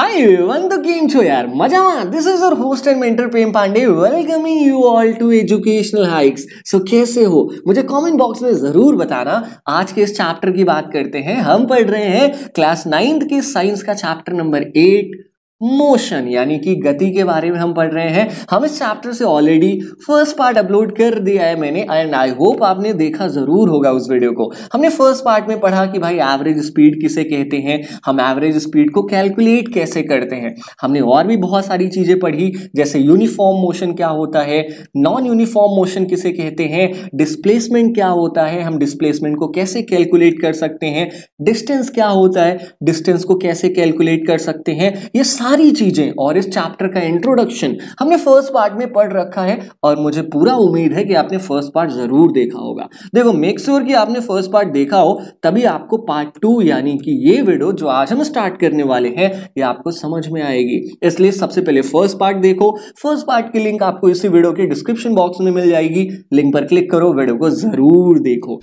હાય એવન તો કેમ છો યાર મજામાં this is our host and mentor Prem Pandey welcoming you all to educational hikes so कैसे हो मुझे कमेंट बॉक्स में ज़रूर बताना आज के इस चैप्टर की बात करते हैं हम पढ़ रहे हैं क्लास नाइन्थ के साइंस का चैप्टर नंबर एट मोशन यानी कि गति के बारे में हम पढ़ रहे हैं हम इस चैप्टर से ऑलरेडी फर्स्ट पार्ट अपलोड कर दिया है मैंने एंड आई होप आपने देखा ज़रूर होगा उस वीडियो को हमने फर्स्ट पार्ट में पढ़ा कि भाई एवरेज स्पीड किसे कहते हैं हम एवरेज स्पीड को कैलकुलेट कैसे करते हैं हमने और भी बहुत सारी चीज़ें पढ़ी जैसे यूनिफॉर्म मोशन क्या होता है नॉन यूनिफॉर्म मोशन किसे कहते हैं डिस्प्लेसमेंट क्या होता है हम डिस्प्लेसमेंट को कैसे कैलकुलेट कर सकते हैं डिस्टेंस क्या होता है डिस्टेंस को कैसे कैलकुलेट कर सकते हैं ये सारे सारी चीज़ें और इस चैप्टर का इंट्रोडक्शन हमने फर्स्ट पार्ट में पढ़ रखा है और मुझे पूरा उम्मीद है कि आपने फर्स्ट पार्ट ज़रूर देखा होगा देखो मेक श्योर sure कि आपने फर्स्ट पार्ट देखा हो तभी आपको पार्ट टू यानी कि ये वीडियो जो आज हम स्टार्ट करने वाले हैं ये आपको समझ में आएगी इसलिए सबसे पहले फर्स्ट पार्ट देखो फर्स्ट पार्ट की लिंक आपको इसी वीडियो के डिस्क्रिप्शन बॉक्स में मिल जाएगी लिंक पर क्लिक करो वीडियो को ज़रूर देखो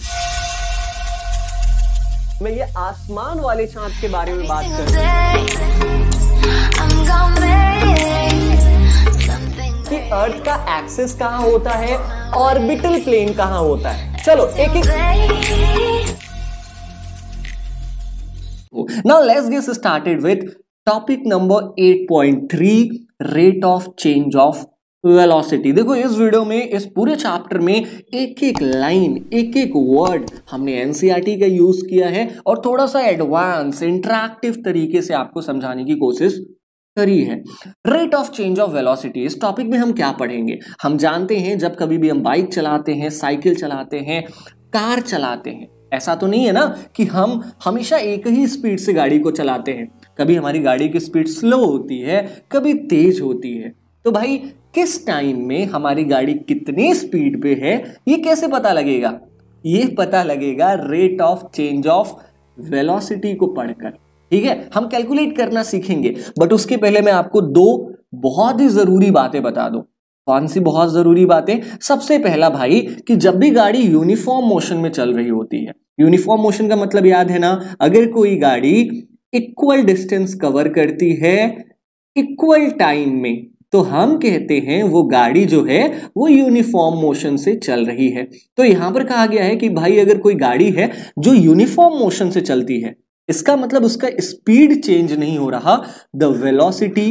मैं ये आसमान वाले चांद के बारे में बात कर रहा हूँ कि अर्थ का एक्सिस कहाँ होता है ऑर्बिटल प्लेन कहाँ होता है चलो एक एक now let's get started with topic number 8.3 rate of change of velocity देखो इस वीडियो में इस पूरे चैप्टर में एक एक लाइन एक एक वर्ड हमने एनसीईआरटी e का यूज किया है और थोड़ा सा एडवांस इंटरैक्टिव तरीके से आपको समझाने की कोशिश करी है rate of change of velocity इस टॉपिक में हम क्या पढ़ेंगे हम जानते हैं जब कभी भी हम बाइक चलाते हैं साइकिल चलाते हैं कार चलाते हैं ऐसा तो नहीं है ना कि हम हमेशा एक ही स्पीड से गाड़ी को चलाते हैं कभी हमारी गाड़ी की स्पीड स्लो होती है कभी तेज होती है तो भाई किस टाइम में हमारी गाड़ी कितनी स्पीड पे है ये कैसे पता लगेगा ये पता लगेगा rate of change of velocity को पढ़कर ठीक है हम कैलकुलेट करना सीखेंगे बट उसके पहले मैं आपको दो बहुत ही जरूरी बातें बता दूं कौन सी बहुत जरूरी बातें सबसे पहला भाई कि जब भी गाड़ी यूनिफॉर्म मोशन में चल रही होती है यूनिफॉर्म मोशन का मतलब याद है ना अगर कोई गाड़ी इक्वल डिस्टेंस कवर करती है इक्वल टाइम में तो हम कहते हैं वो गाड़ी जो है वो यूनिफॉर्म मोशन से चल रही है तो यहां पर कहा गया है कि भाई अगर कोई गाड़ी है जो यूनिफॉर्म मोशन से चलती है इसका मतलब उसका स्पीड चेंज नहीं हो रहा the velocity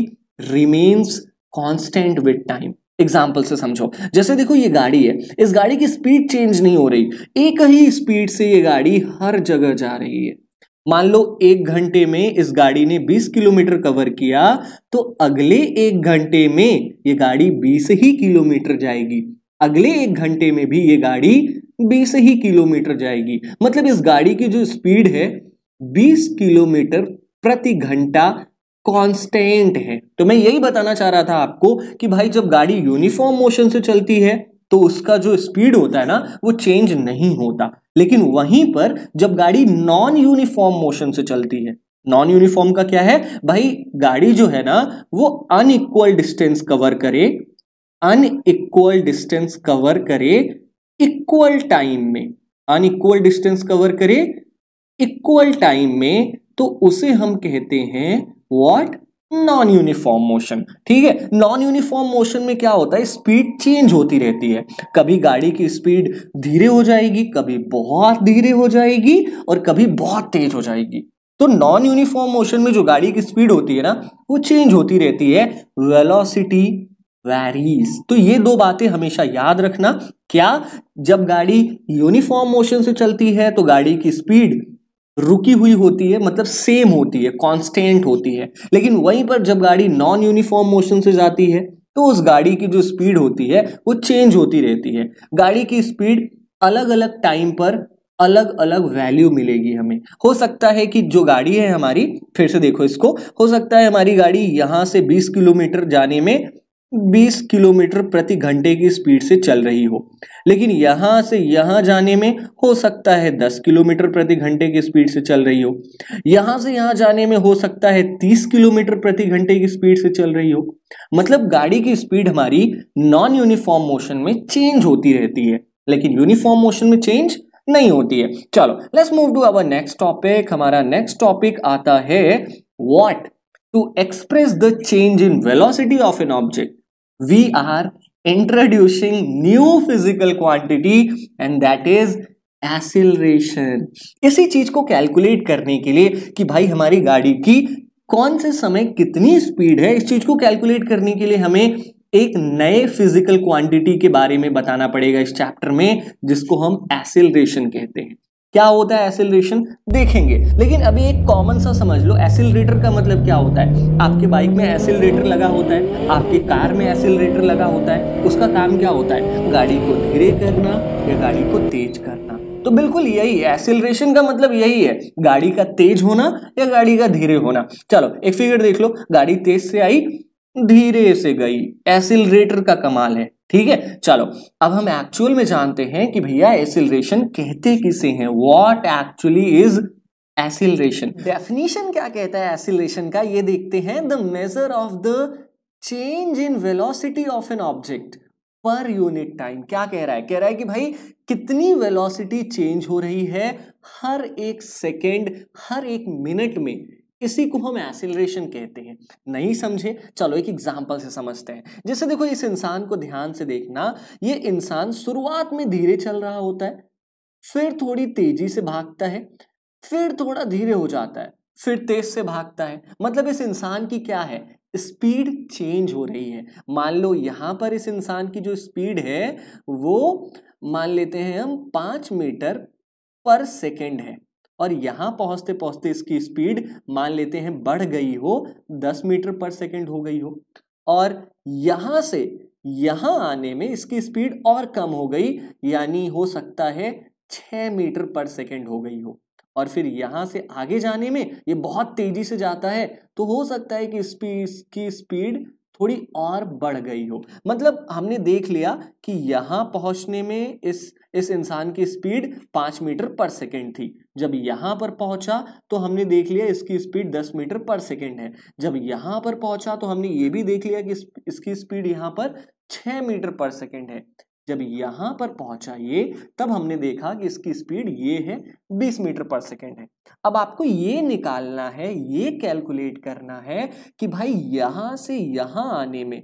remains constant with time example से समझो जैसे देखो ये गाड़ी है इस गाड़ी की स्पीड चेंज नहीं हो रही एक ही स्पीड से ये गाड़ी हर जगह जा रही है मान लो एक घंटे में इस गाड़ी ने 20 किलोमीटर कवर किया तो अगले एक घंटे में ये गाड़ी 20 ही किलोमीटर जाएगी अगले एक घंटे में भी ये गाड़ी 20 ही किलोमीटर जाएगी मतलब इस गाड़ी की जो स्पीड है 20 किलोमीटर प्रति घंटा कांस्टेंट है तो मैं यही बताना चाह रहा था आपको कि भाई जब गाड़ी यूनिफॉर्म मोशन से चलती है तो उसका जो स्पीड होता है ना वो चेंज नहीं होता लेकिन वहीं पर जब गाड़ी नॉन यूनिफॉर्म मोशन से चलती है नॉन यूनिफॉर्म का क्या है भाई गाड़ी जो है ना वो अनइक्वल डिस्टेंस कवर करे अनइक्वल डिस्टेंस कवर करे इक्वल टाइम में अनइक्वल डिस्टेंस कवर करे इक्वल टाइम में तो उसे हम कहते हैं वॉट नॉन यूनिफॉर्म मोशन ठीक है नॉन यूनिफॉर्म मोशन में क्या होता है स्पीड चेंज होती रहती है कभी गाड़ी की स्पीड धीरे हो जाएगी कभी बहुत धीरे हो जाएगी और कभी बहुत तेज हो जाएगी तो नॉन यूनिफॉर्म मोशन में जो गाड़ी की स्पीड होती है ना वो चेंज होती रहती है वेलोसिटी वैरीज तो ये दो बातें हमेशा याद रखना क्या जब गाड़ी यूनिफॉर्म मोशन से चलती है तो गाड़ी की स्पीड रुकी हुई होती है मतलब सेम होती है कांस्टेंट होती है लेकिन वहीं पर जब गाड़ी नॉन यूनिफॉर्म मोशन से जाती है तो उस गाड़ी की जो स्पीड होती है वो चेंज होती रहती है गाड़ी की स्पीड अलग अलग टाइम पर अलग अलग वैल्यू मिलेगी हमें हो सकता है कि जो गाड़ी है हमारी फिर से देखो इसको हो सकता है हमारी गाड़ी यहाँ से 20 किलोमीटर जाने में 20 किलोमीटर प्रति घंटे की स्पीड से चल रही हो लेकिन यहाँ से यहाँ जाने में हो सकता है 10 किलोमीटर प्रति घंटे की स्पीड से चल रही हो यहां से यहाँ जाने में हो सकता है 30 किलोमीटर प्रति घंटे की स्पीड से चल रही हो मतलब गाड़ी की स्पीड हमारी नॉन यूनिफॉर्म मोशन में चेंज होती रहती है लेकिन यूनिफॉर्म मोशन में चेंज नहीं होती है चलो let's move to our next topic हमारा नेक्स्ट टॉपिक आता है what to express the change in velocity of an object, we are introducing new physical quantity and that is acceleration इसी चीज को कैलकुलेट करने के लिए कि भाई हमारी गाड़ी की कौन से समय कितनी स्पीड है इस चीज को कैलकुलेट करने के लिए हमें एक नए फिजिकल क्वांटिटी के बारे में बताना पड़ेगा इस चैप्टर में जिसको हम एसिलरेशन कहते हैं क्या होता है एसिलरेशन देखेंगे लेकिन अभी एक कॉमन सा समझ लो एसिलेटर का मतलब क्या होता है आपके बाइक में एसिलरेटर लगा होता है आपके कार में एसिलरेटर लगा होता है उसका काम क्या होता है गाड़ी को धीरे करना या गाड़ी को तेज करना तो बिल्कुल यही है एसिलरेशन का मतलब यही है गाड़ी का तेज होना या गाड़ी का धीरे होना चलो एक फिगर देख लो गाड़ी तेज से आई धीरे से गई एसिलरेटर का कमाल है ठीक है चलो अब हम एक्चुअल में जानते हैं कि भैया एसिलरेशन कहते किसे हैं what actually is acceleration definition क्या कहता है एसिलरेशन का ये देखते हैं the measure of the change in velocity of an object per unit time क्या कह रहा है कह रहा है कि भाई कितनी वेलोसिटी चेंज हो रही है हर एक सेकेंड हर एक मिनट में इसी को हम एसिलरेशन कहते हैं नहीं समझे चलो एक एग्जाम्पल से समझते हैं जैसे देखो इस इंसान को ध्यान से देखना ये इंसान शुरुआत में धीरे चल रहा होता है फिर थोड़ी तेजी से भागता है फिर थोड़ा धीरे हो जाता है फिर तेज से भागता है मतलब इस इंसान की क्या है स्पीड चेंज हो रही है मान लो यहां पर इस इंसान की जो स्पीड है वो मान लेते हैं हम पांच मीटर पर सेकेंड है और यहाँ पहुंचते पहुंचते इसकी स्पीड मान लेते हैं बढ़ गई हो 10 मीटर पर सेकेंड हो गई हो और यहाँ से यहां आने में इसकी स्पीड और कम हो गई यानी हो सकता है छ मीटर पर सेकेंड हो गई हो और फिर यहां से आगे जाने में ये बहुत तेजी से जाता है तो हो सकता है कि स्पीड की स्पीड थोड़ी और बढ़ गई हो मतलब हमने देख लिया कि यहाँ पहुँचने में इस इस इंसान की स्पीड पाँच मीटर पर सेकेंड थी जब यहाँ पर पहुँचा तो हमने देख लिया इसकी स्पीड दस मीटर पर सेकेंड है जब यहाँ पर पहुँचा तो हमने ये भी देख लिया कि इसकी स्पीड यहाँ पर छः मीटर पर सेकेंड है जब यहाँ पर पहुंचा ये तब हमने देखा कि इसकी स्पीड ये है 20 मीटर पर सेकेंड है अब आपको ये निकालना है ये कैलकुलेट करना है कि भाई यहाँ से यहाँ आने में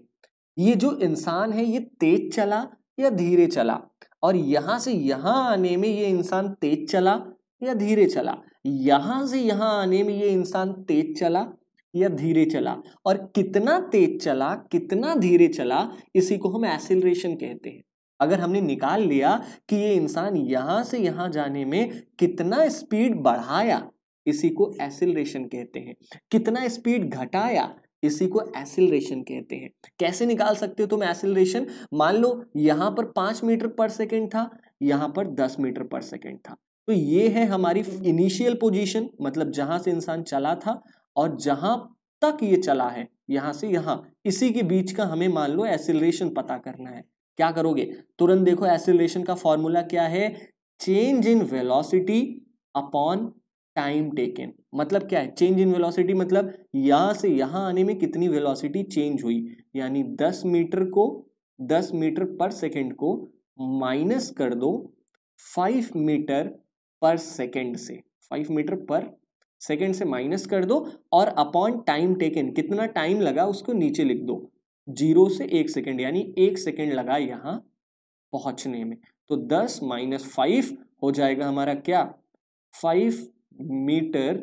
ये जो इंसान है ये तेज चला या धीरे चला और यहाँ से यहाँ आने में ये इंसान तेज चला या धीरे चला यहाँ से यहाँ आने में ये इंसान तेज चला या धीरे चला और कितना तेज चला कितना धीरे चला इसी को हम एसिलेशन कहते हैं अगर हमने निकाल लिया कि ये इंसान यहां से यहां जाने में कितना स्पीड बढ़ाया इसी को एसिलेशन कहते हैं कितना स्पीड घटाया इसी को एसिलेशन कहते हैं कैसे निकाल सकते हो तुम एसिलेशन मान लो यहां पर पांच मीटर पर सेकेंड था यहां पर दस मीटर पर सेकेंड था तो ये है हमारी इनिशियल पोजीशन मतलब जहां से इंसान चला था और जहां तक ये चला है यहां से यहां इसी के बीच का हमें मान लो एसिलेशन पता करना है क्या करोगे तुरंत देखो एसिलेशन का फॉर्मूला क्या है change in velocity upon time taken मतलब क्या है चेंज इन वेलोसिटी मतलब यहाँ से यहाँ आने में कितनी वेलोसिटी चेंज हुई यानी 10 मीटर को 10 मीटर पर सेकेंड को माइनस कर दो 5 मीटर पर सेकेंड से 5 मीटर पर सेकेंड से माइनस कर दो और अपॉन टाइम टेकन कितना टाइम लगा उसको नीचे लिख दो जीरो से एक सेकेंड यानी एक सेकेंड लगा यहाँ पहुंचने में तो दस माइनस फाइव हो जाएगा हमारा क्या फाइव मीटर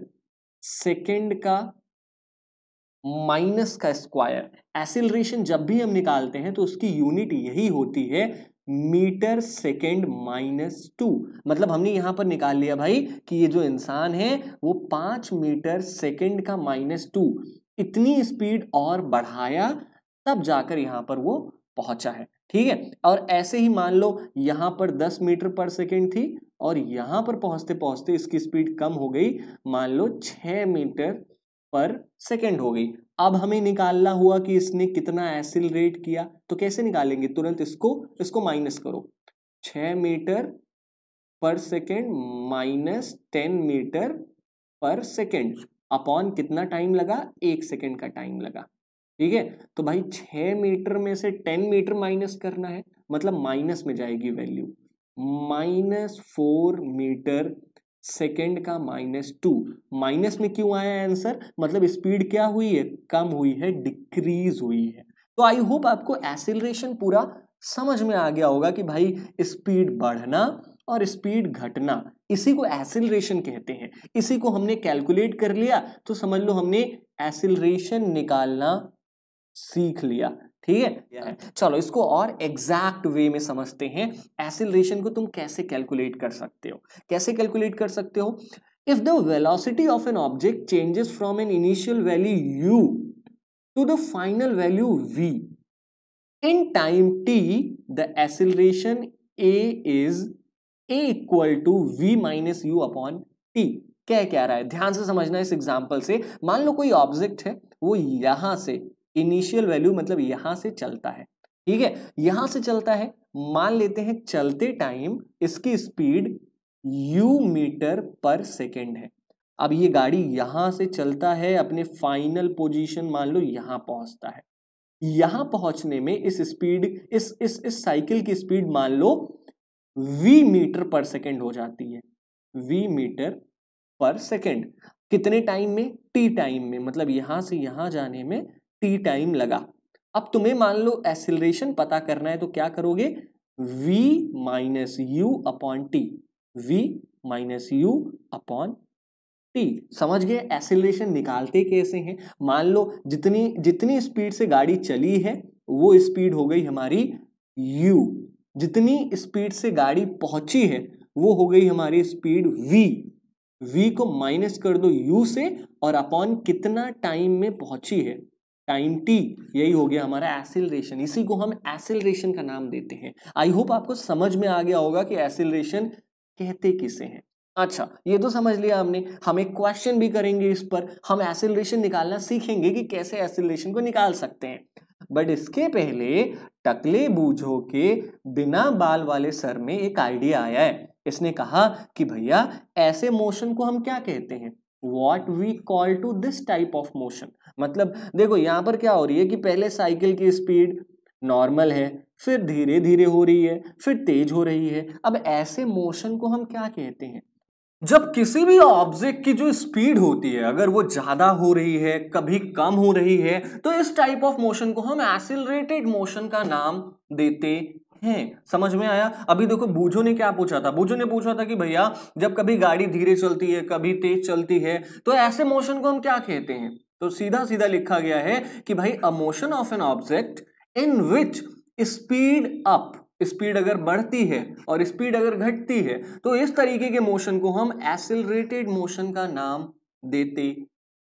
सेकेंड का माइनस का स्क्वायर एसिलरेशन जब भी हम निकालते हैं तो उसकी यूनिट यही होती है मीटर सेकेंड माइनस टू मतलब हमने यहां पर निकाल लिया भाई कि ये जो इंसान है वो पांच मीटर सेकेंड का माइनस टू इतनी स्पीड और बढ़ाया तब जाकर यहाँ पर वो पहुंचा है ठीक है और ऐसे ही मान लो यहाँ पर 10 मीटर पर सेकेंड थी और यहाँ पर पहुंचते पहुंचते इसकी स्पीड कम हो गई मान लो 6 मीटर पर सेकेंड हो गई अब हमें निकालना हुआ कि इसने कितना एसिलरेट किया तो कैसे निकालेंगे तुरंत इसको इसको माइनस करो 6 मीटर पर सेकेंड माइनस टेन मीटर पर सेकेंड अपॉन कितना टाइम लगा एक सेकेंड का टाइम लगा ठीक है तो भाई छ मीटर में से टेन मीटर माइनस करना है मतलब माइनस में जाएगी value minus four metre second का माइनस टू माइनस में क्यों आया आंसर मतलब स्पीड क्या हुई है कम हुई है डिक्रीज हुई है तो आई होप आपको एसिलेशन पूरा समझ में आ गया होगा कि भाई स्पीड बढ़ना और स्पीड घटना इसी को एसिलेशन कहते हैं इसी को हमने कैलकुलेट कर लिया तो समझ लो हमने एसिलेशन निकालना सीख लिया ठीक है चलो इसको और एग्जैक्ट वे में समझते हैं एसिलेशन को तुम कैसे कैलकुलेट कर सकते हो कैसे कैलकुलेट कर सकते हो if the velocity of an object changes from an initial value u to the final value v in time t the acceleration a is a equal to v minus you upon t क्या कह रहा है ध्यान से समझना इस example से मान लो कोई ऑब्जेक्ट है वो यहां से इनिशियल वैल्यू मतलब यहां से चलता है ठीक है यहां से चलता है मान लेते हैं चलते टाइम इसकी स्पीड u मीटर पर सेकेंड है अब ये गाड़ी यहां से चलता है अपने फाइनल पोजीशन मान लो यहां पहुंचता है यहां पहुंचने में इस स्पीड इस इस इस साइकिल की स्पीड मान लो v मीटर पर सेकेंड हो जाती है v मीटर पर सेकेंड कितने टाइम में टी टाइम में मतलब यहां से यहां जाने में टी टाइम लगा अब तुम्हें मान लो एसिलेशन पता करना है तो क्या करोगे v minus you upon t v minus you upon t समझ गए एसिलेशन निकालते कैसे हैं मान लो जितनी जितनी स्पीड से गाड़ी चली है वो स्पीड हो गई हमारी u जितनी स्पीड से गाड़ी पहुंची है वो हो गई हमारी स्पीड v v को माइनस कर दो u से और अपॉन कितना टाइम में पहुंची है टाइम टी यही हो गया हमारा एसिलरेशन इसी को हम एसिलरेशन का नाम देते हैं आई होप आपको समझ में आ गया होगा कि एसिलरेशन कहते किसे हैं अच्छा ये तो समझ लिया हमने हम एक क्वेश्चन भी करेंगे इस पर हम एसिलरेशन निकालना सीखेंगे कि कैसे एसिलरेशन को निकाल सकते हैं बट इसके पहले टकले बूझो के बिना बाल वाले सर में एक आइडिया आया है इसने कहा कि भैया ऐसे मोशन को हम क्या कहते हैं what we call to this type of motion मतलब देखो यहाँ पर क्या हो रही है कि पहले साइकिल की स्पीड नॉर्मल है फिर धीरे धीरे हो रही है फिर तेज हो रही है अब ऐसे मोशन को हम क्या कहते हैं जब किसी भी ऑब्जेक्ट की जो स्पीड होती है अगर वो ज़्यादा हो रही है कभी कम हो रही है तो इस टाइप ऑफ मोशन को हम एसिलरेटेड मोशन का नाम देते हैं समझ में आया अभी देखो बूझो ने क्या पूछा था बूझो ने पूछा था कि भैया जब कभी गाड़ी धीरे चलती है कभी तेज चलती है तो ऐसे मोशन को हम क्या कहते हैं तो सीधा सीधा लिखा गया है कि भाई a motion of an object in which speed up speed अगर बढ़ती है और स्पीड अगर घटती है तो इस तरीके के मोशन को हम एसिलरेटेड मोशन का नाम देते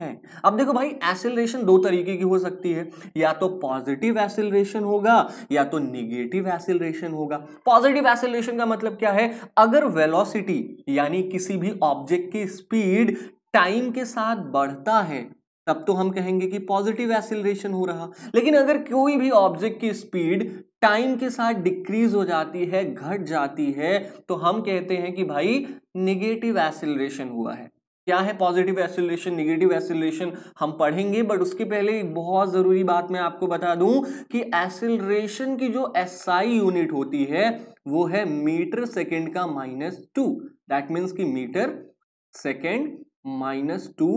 है अब देखो भाई एसिलेशन दो तरीके की हो सकती है या तो पॉजिटिव एसिलेशन होगा या तो निगेटिव एसिलेशन होगा पॉजिटिव एसिलेशन का मतलब क्या है अगर वेलोसिटी यानी किसी भी ऑब्जेक्ट की स्पीड टाइम के साथ बढ़ता है तब तो हम कहेंगे कि पॉजिटिव एसिलेशन हो रहा लेकिन अगर कोई भी ऑब्जेक्ट की स्पीड टाइम के साथ डिक्रीज हो जाती है घट जाती है तो हम कहते हैं कि भाई निगेटिव एसिलेशन हुआ है क्या है पॉजिटिव एसोलेशन निगेटिव एसोलेशन हम पढ़ेंगे बट उसके पहले एक बहुत ज़रूरी बात मैं आपको बता दूं कि एसिलरेशन की जो आई यूनिट होती है वो है मीटर सेकेंड का माइनस टू दैट मीन्स कि metre second minus two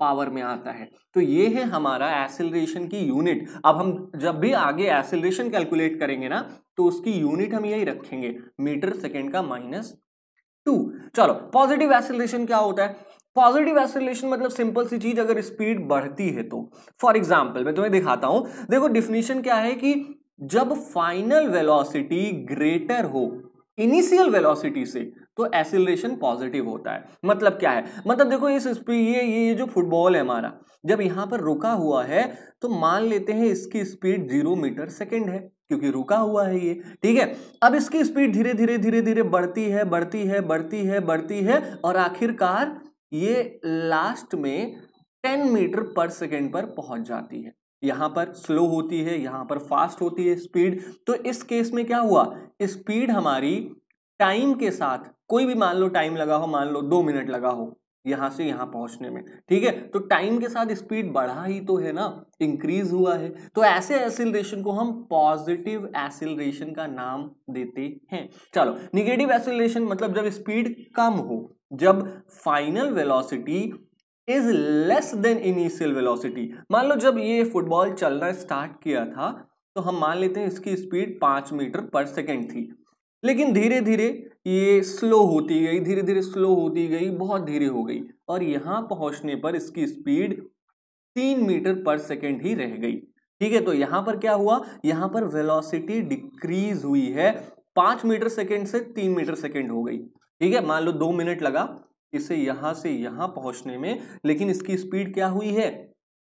power में आता है तो ये है हमारा एसिलरेशन की यूनिट अब हम जब भी आगे एसिलेशन कैलकुलेट करेंगे ना तो उसकी यूनिट हम यही रखेंगे मीटर सेकेंड का माइनस टू चलो पॉजिटिव एसिलेशन क्या होता है पॉजिटिव एसोलेशन मतलब सिंपल सी चीज अगर स्पीड बढ़ती है तो फॉर एग्जाम्पल मैं तुम्हें दिखाता हूं देखो डिफिनीशन क्या है कि जब फाइनल वेलोसिटी ग्रेटर हो इनिशियल वेलोसिटी से तो एसिलेशन पॉजिटिव होता है मतलब क्या है मतलब देखो इस ये ये जो फुटबॉल है हमारा जब यहां पर रुका हुआ है तो मान लेते हैं इसकी स्पीड जीरो मीटर सेकेंड है क्योंकि रुका हुआ है ये ठीक है अब इसकी स्पीड धीरे धीरे धीरे धीरे बढ़ती है बढ़ती है बढ़ती है बढ़ती है और आखिरकार ये लास्ट में 10 मीटर पर सेकेंड पर पहुंच जाती है यहाँ पर स्लो होती है यहां पर फास्ट होती है स्पीड तो इस केस में क्या हुआ स्पीड हमारी टाइम के साथ कोई भी मान लो टाइम लगा हो मान लो दो मिनट लगा हो यहाँ से यहां पहुंचने में ठीक है तो टाइम के साथ स्पीड बढ़ा ही तो है ना इंक्रीज हुआ है तो ऐसे एसिलेशन को हम पॉजिटिव एसिलेशन का नाम देते हैं चलो निगेटिव एसिलेशन मतलब जब स्पीड कम हो जब final velocity is less than initial velocity मान लो जब ये फुटबॉल चलना स्टार्ट किया था तो हम मान लेते हैं इसकी स्पीड पांच मीटर पर सेकेंड थी लेकिन धीरे धीरे ये स्लो होती गई धीरे धीरे स्लो होती गई बहुत धीरे हो गई और यहाँ पहुँचने पर इसकी स्पीड तीन मीटर पर सेकेंड ही रह गई ठीक है तो यहाँ पर क्या हुआ यहाँ पर वेलोसिटी डिक्रीज हुई है पाँच मीटर सेकेंड से तीन मीटर सेकेंड हो गई ठीक है हम्म। मान लो दो मिनट लगा इसे यहां से यहां पहुंचने में लेकिन इसकी स्पीड क्या हुई है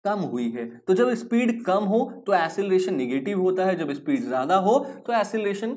कम हुई है तो जब स्पीड कम हो तो एसिलेशन निगेटिव होता है जब स्पीड ज्यादा हो तो एसिलेशन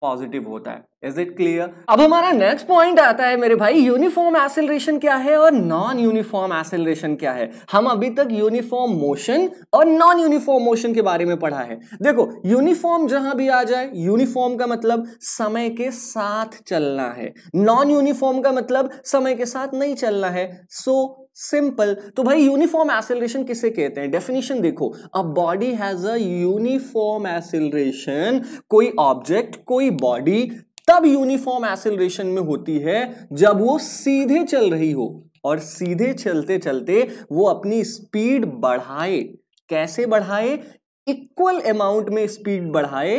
पॉजिटिव होता है इज इट क्लियर अब हमारा नेक्स्ट पॉइंट आता है मेरे भाई यूनिफॉर्म एसिलेशन क्या है और नॉन यूनिफॉर्म एसिलेशन क्या है हम अभी तक यूनिफॉर्म मोशन और नॉन यूनिफॉर्म मोशन के बारे में पढ़ा है देखो यूनिफॉर्म जहां भी आ जाए यूनिफॉर्म का मतलब समय के साथ चलना है नॉन यूनिफॉर्म का मतलब समय के साथ नहीं चलना है सो so, सिंपल तो भाई यूनिफॉर्म एसिलेशन किसे कहते हैं डेफिनेशन देखो a body has a uniform acceleration कोई ऑब्जेक्ट कोई बॉडी तब यूनिफॉर्म एसिलेशन में होती है जब वो सीधे चल रही हो और सीधे चलते चलते वो अपनी स्पीड बढ़ाए कैसे बढ़ाए इक्वल अमाउंट में स्पीड बढ़ाए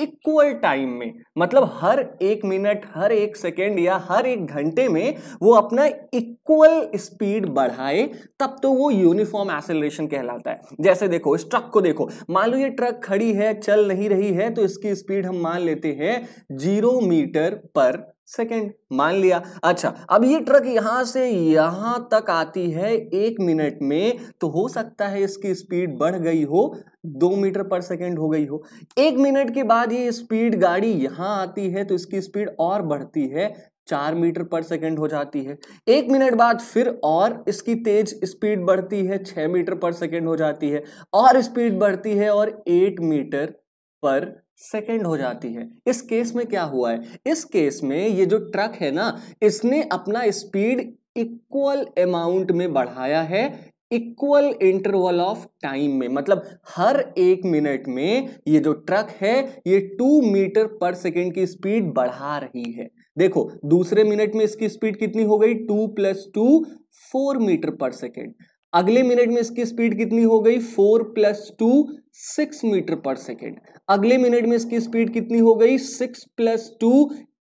इक्वल टाइम में मतलब हर एक मिनट हर एक सेकेंड या हर एक घंटे में वो अपना इक्वल स्पीड बढ़ाए तब तो वो यूनिफॉर्म एसेलरेशन कहलाता है जैसे देखो इस ट्रक को देखो मान लो ये ट्रक खड़ी है चल नहीं रही है तो इसकी स्पीड हम मान लेते हैं जीरो मीटर पर सेकेंड मान लिया अच्छा अब ये ट्रक यहाँ से यहाँ तक आती है एक मिनट में तो हो सकता है इसकी स्पीड बढ़ गई हो दो मीटर पर सेकेंड हो गई हो एक मिनट के बाद ये स्पीड गाड़ी यहाँ आती है तो इसकी स्पीड और बढ़ती है चार मीटर पर सेकेंड हो जाती है एक मिनट बाद फिर और इसकी तेज स्पीड बढ़ती है छः मीटर पर सेकेंड हो जाती है और स्पीड बढ़ती है और एट मीटर पर सेकेंड हो जाती है इस केस में क्या हुआ है इस केस में ये जो ट्रक है ना इसने अपना स्पीड इक्वल अमाउंट में बढ़ाया है इक्वल इंटरवल ऑफ टाइम में मतलब हर एक मिनट में ये जो ट्रक है ये टू मीटर पर सेकेंड की स्पीड बढ़ा रही है देखो दूसरे मिनट में इसकी स्पीड कितनी हो गई two plus two four metre पर सेकेंड अगले मिनट में इसकी स्पीड कितनी हो गई four plus two six metre पर सेकेंड अगले मिनट में इसकी स्पीड कितनी हो गई six plus two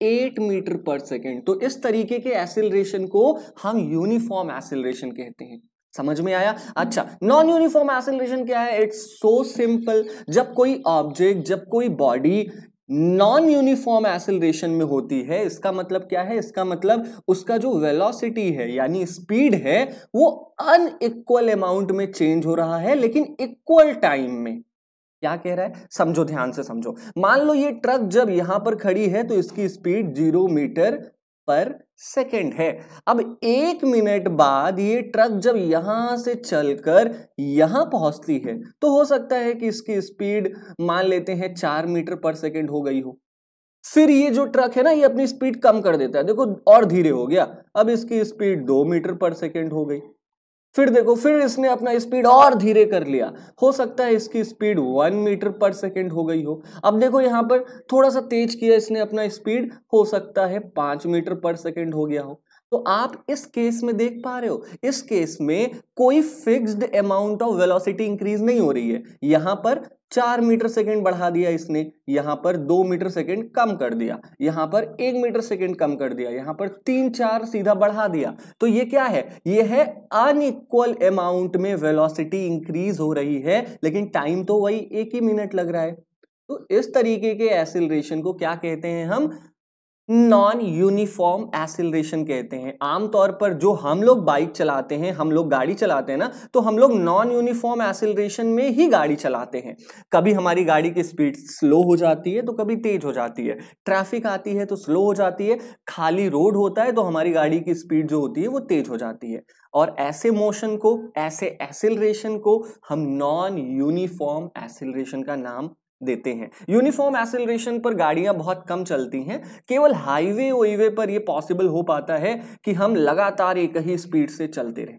eight metre पर सेकेंड तो इस तरीके के एसिलेशन को हम यूनिफॉर्म एसिलरेशन कहते हैं समझ में आया अच्छा नॉन यूनिफॉर्म एसिलेशन क्या है इट्स सो सिंपल जब कोई ऑब्जेक्ट जब कोई बॉडी नॉन यूनिफॉर्म एसिलेशन में होती है इसका मतलब क्या है इसका मतलब उसका जो वेलोसिटी है यानी स्पीड है वो अन इक्वल अमाउंट में चेंज हो रहा है लेकिन इक्वल टाइम में क्या कह रहा है समझो ध्यान से समझो मान लो ये ट्रक जब यहां पर खड़ी है तो इसकी स्पीड जीरो मीटर पर सेकेंड है अब एक मिनट बाद ये ट्रक जब यहां से चलकर यहां पहुंचती है तो हो सकता है कि इसकी स्पीड मान लेते हैं चार मीटर पर सेकेंड हो गई हो फिर ये जो ट्रक है ना ये अपनी स्पीड कम कर देता है देखो और धीरे हो गया अब इसकी स्पीड दो मीटर पर सेकेंड हो गई फिर देखो फिर इसने अपना स्पीड और धीरे कर लिया हो सकता है इसकी स्पीड वन मीटर पर सेकेंड हो गई हो अब देखो यहाँ पर थोड़ा सा तेज किया इसने अपना स्पीड हो सकता है पाँच मीटर पर सेकेंड हो गया हो तो आप इस केस में देख पा रहे हो इस केस में कोई fixed amount of velocity increase नहीं हो रही है यहां पर चार मीटर सेकंड बढ़ा दिया इसने यहां पर दो मीटर सेकंड कम कर दिया यहां पर एक मीटर सेकंड कम कर दिया यहां पर तीन चार सीधा बढ़ा दिया तो ये क्या है ये है अनइक्वल अमाउंट में वेलोसिटी इंक्रीज हो रही है लेकिन टाइम तो वही एक ही मिनट लग रहा है तो इस तरीके के एसिलेशन को क्या कहते हैं हम नॉन यूनिफॉर्म एसिलेशन कहते हैं आमतौर पर जो हम लोग बाइक चलाते हैं हम लोग गाड़ी चलाते हैं ना तो हम लोग नॉन यूनिफॉर्म एसिलेशन में ही गाड़ी चलाते हैं कभी हमारी गाड़ी की स्पीड स्लो हो जाती है तो कभी तेज हो जाती है ट्रैफिक आती है तो स्लो हो जाती है खाली रोड होता है तो हमारी गाड़ी की स्पीड जो होती है वो तेज हो जाती है और ऐसे मोशन को ऐसे एसिलेशन को हम नॉन यूनिफॉर्म एसिलेशन का नाम देते हैं यूनिफॉर्म एसेलरेशन पर गाड़ियां बहुत कम चलती हैं केवल हाईवे वाईवे पर यह पॉसिबल हो पाता है कि हम लगातार एक ही स्पीड से चलते रहें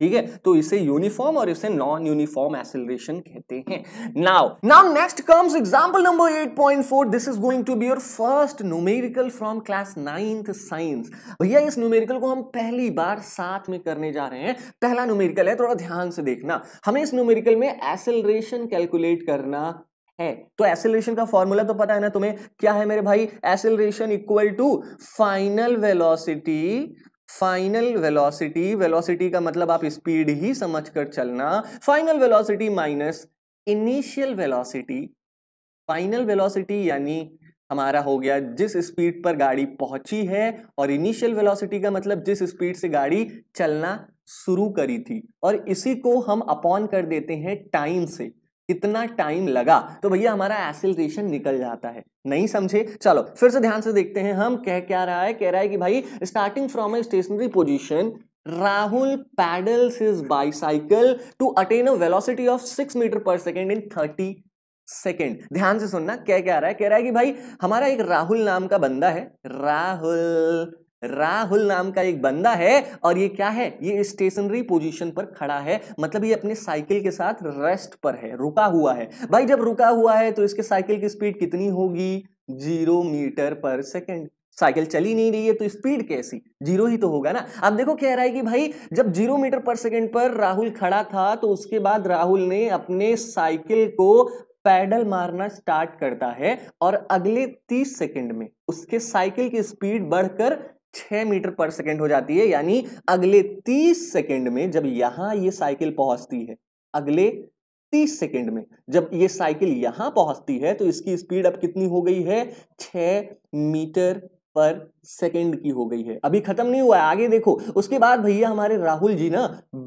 ठीक है तो इसे यूनिफॉर्म और इसे नॉन यूनिफॉर्म एसिलेशन कहते हैं now now next comes example number 8.4 this is going to be your first numerical from class ninth science भैया इस न्यूमेरिकल को हम पहली बार साथ में करने जा रहे हैं पहला न्यूमेरिकल है थोड़ा ध्यान से देखना हमें इस न्यूमेरिकल में एसिलेशन कैलकुलेट करना है तो एसिलेशन का फॉर्मूला तो पता है ना तुम्हें क्या है मेरे भाई acceleration equal to final velocity final velocity velocity का मतलब आप स्पीड ही समझकर चलना final velocity minus initial velocity final velocity यानी हमारा हो गया जिस स्पीड पर गाड़ी पहुंची है और इनिशियल वेलोसिटी का मतलब जिस स्पीड से गाड़ी चलना शुरू करी थी और इसी को हम अपॉन कर देते हैं टाइम से कितना टाइम लगा तो भैया हमारा एसिलेशन निकल जाता है नहीं समझे चलो फिर से ध्यान से देखते हैं हम कह क्या रहा है कह रहा है कि भाई starting from a stationary position Rahul paddles is bicycle to attain a velocity of six metre पर सेकेंड इन थर्टी सेकेंड ध्यान से सुनना क्या क्या रहा है कह रहा है कि भाई हमारा एक राहुल नाम का बंदा है राहुल राहुल नाम का एक बंदा है और ये क्या है ये स्टेशनरी पोजीशन पर खड़ा है मतलब ये अपने साइकिल के साथ रेस्ट पर है रुका हुआ है भाई जब रुका हुआ है तो इसके साइकिल की स्पीड कितनी होगी जीरो मीटर पर सेकेंड साइकिल चली नहीं रही है तो स्पीड कैसी जीरो ही तो होगा ना अब देखो कह रहा है कि भाई जब जीरो मीटर पर सेकंड पर राहुल खड़ा था तो उसके बाद राहुल ने अपने साइकिल को पैडल मारना स्टार्ट करता है और अगले तीस सेकंड में उसके साइकिल की स्पीड बढ़कर छह मीटर पर सेकेंड हो जाती है यानी अगले तीस सेकेंड में जब यहां ये साइकिल पहुंचती है अगले तीस सेकेंड में जब ये साइकिल यहां पहुंचती है तो इसकी स्पीड अब कितनी हो गई है छ मीटर पर सेकेंड की हो गई है अभी खत्म नहीं हुआ है आगे देखो उसके बाद भैया हमारे राहुल जी ना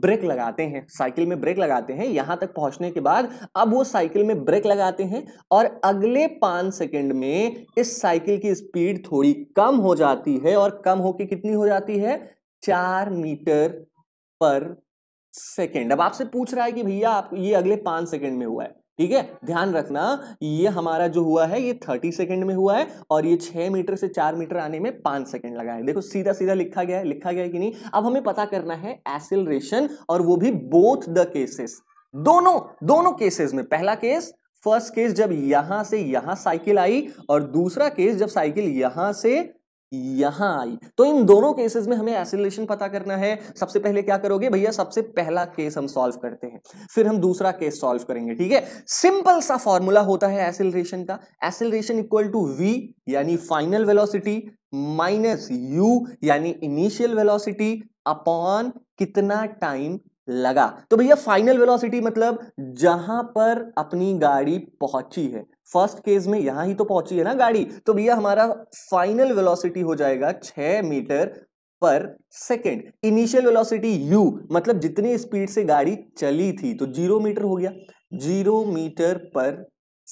ब्रेक लगाते हैं साइकिल में ब्रेक लगाते हैं यहां तक पहुंचने के बाद अब वो साइकिल में ब्रेक लगाते हैं और अगले पांच सेकेंड में इस साइकिल की स्पीड थोड़ी कम हो जाती है और कम होके कितनी हो जाती है चार मीटर पर सेकेंड अब आपसे पूछ रहा है कि भैया आप ये अगले पांच सेकेंड में हुआ है ठीक है ध्यान रखना ये हमारा जो हुआ है ये थर्टी सेकेंड में हुआ है और ये छह मीटर से चार मीटर आने में पांच सेकेंड लगा है देखो सीधा सीधा लिखा गया है लिखा गया है कि नहीं अब हमें पता करना है एसिलरेशन और वो भी बोथ द केसेस दोनों दोनों केसेस में पहला केस फर्स्ट केस जब यहां से यहां साइकिल आई और दूसरा केस जब साइकिल यहां से यहां आई तो इन दोनों केसेस में हमें एसिलेशन पता करना है सबसे पहले क्या करोगे भैया सबसे पहला केस हम सॉल्व करते हैं फिर हम दूसरा केस सॉल्व करेंगे ठीक है सिंपल सा फॉर्मूला होता है एसिलेशन का एसिलेशन इक्वल टू वी यानी फाइनल वेलोसिटी माइनस यू यानी इनिशियल वेलोसिटी अपॉन कितना टाइम लगा तो भैया फाइनल वेलोसिटी मतलब जहां पर अपनी गाड़ी पहुंची है फर्स्ट केस में यहां ही तो पहुंची है ना गाड़ी तो भैया हमारा फाइनल वेलोसिटी हो जाएगा छ मीटर पर सेकेंड इनिशियल वेलोसिटी u मतलब जितनी स्पीड से गाड़ी चली थी तो जीरो मीटर हो गया जीरो मीटर पर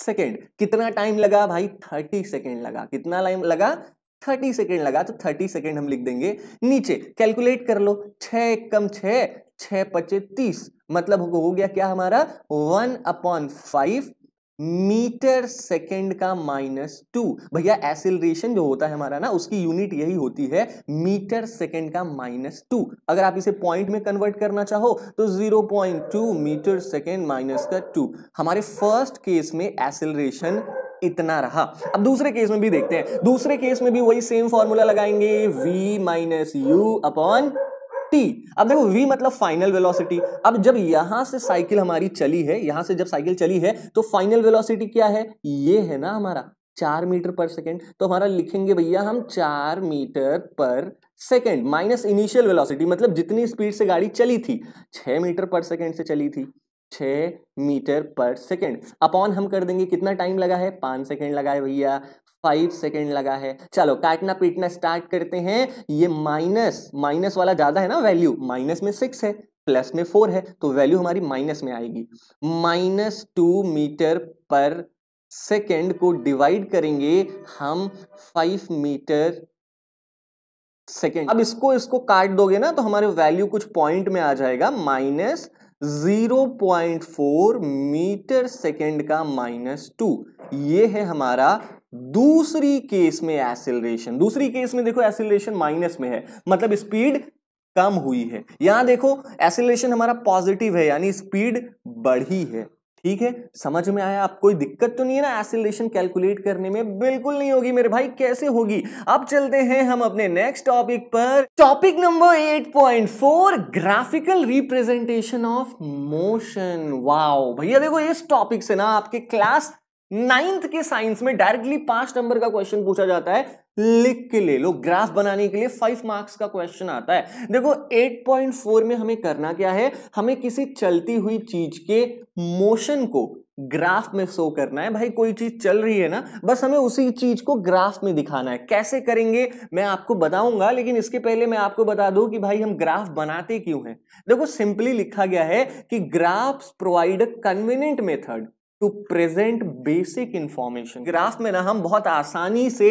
सेकेंड कितना टाइम लगा भाई थर्टी सेकेंड लगा कितना टाइम लगा थर्टी सेकेंड लगा तो थर्टी सेकेंड हम लिख देंगे नीचे कैलकुलेट कर लो छ कम छ छ पचे तीस मतलब हो गया क्या हमारा one upon five metre second का माइनस टू भैया एसिलेशन जो होता है हमारा ना उसकी यूनिट यही होती है मीटर सेकेंड का माइनस टू अगर आप इसे पॉइंट में कन्वर्ट करना चाहो तो zero point two metre second minus का टू हमारे फर्स्ट केस में एसिलरेशन इतना रहा अब दूसरे केस में भी देखते हैं दूसरे केस में भी वही सेम फॉर्मूला लगाएंगे V minus you upon T अब देखो वी मतलब फाइनल वेलोसिटी अब जब यहां से साइकिल हमारी चली है यहां से जब साइकिल चली है तो फाइनल वेलोसिटी क्या है ये है ना हमारा चार मीटर पर सेकेंड तो हमारा लिखेंगे भैया हम चार मीटर पर सेकेंड माइनस इनिशियल वेलोसिटी मतलब जितनी स्पीड से गाड़ी चली थी छह मीटर पर सेकेंड से चली थी छ मीटर पर सेकेंड अपॉन हम कर देंगे कितना टाइम लगा है पांच सेकेंड लगा है भैया फाइव सेकेंड लगा है चलो काटना पीटना स्टार्ट करते हैं ये माइनस माइनस वाला ज्यादा है ना वैल्यू माइनस में सिक्स है प्लस में फोर है तो वैल्यू हमारी माइनस में आएगी माइनस टू मीटर पर सेकेंड को डिवाइड करेंगे हम फाइव मीटर सेकेंड अब इसको इसको काट दोगे ना तो हमारे वैल्यू कुछ पॉइंट में आ जाएगा माइनस 0.4 मीटर सेकेंड का माइनस टू ये है हमारा दूसरी केस में एसिलेशन दूसरी केस में देखो एसिलेशन माइनस में है मतलब स्पीड कम हुई है यहां देखो एसिलेशन हमारा पॉजिटिव है यानी स्पीड बढ़ी है ठीक है समझ में आया आप कोई दिक्कत तो नहीं है ना एसिलेशन कैलकुलेट करने में बिल्कुल नहीं होगी मेरे भाई कैसे होगी अब चलते हैं हम अपने नेक्स्ट टॉपिक पर topic number 8.4 graphical representation of motion wow भैया देखो इस टॉपिक से ना आपके क्लास नाइन्थ के साइंस में डायरेक्टली पांच नंबर का क्वेश्चन पूछा जाता है लिख के ले लो ग्राफ बनाने के लिए फाइव मार्क्स का क्वेश्चन आता है देखो 8.4 में हमें करना क्या है हमें किसी चलती हुई चीज के मोशन को ग्राफ में शो करना है भाई कोई चीज चल रही है ना बस हमें उसी चीज को ग्राफ में दिखाना है कैसे करेंगे मैं आपको बताऊंगा लेकिन इसके पहले मैं आपको बता दूं कि भाई हम ग्राफ बनाते क्यों हैं देखो सिंपली लिखा गया है कि graphs provide a convenient method to present basic information graph में ना हम बहुत आसानी से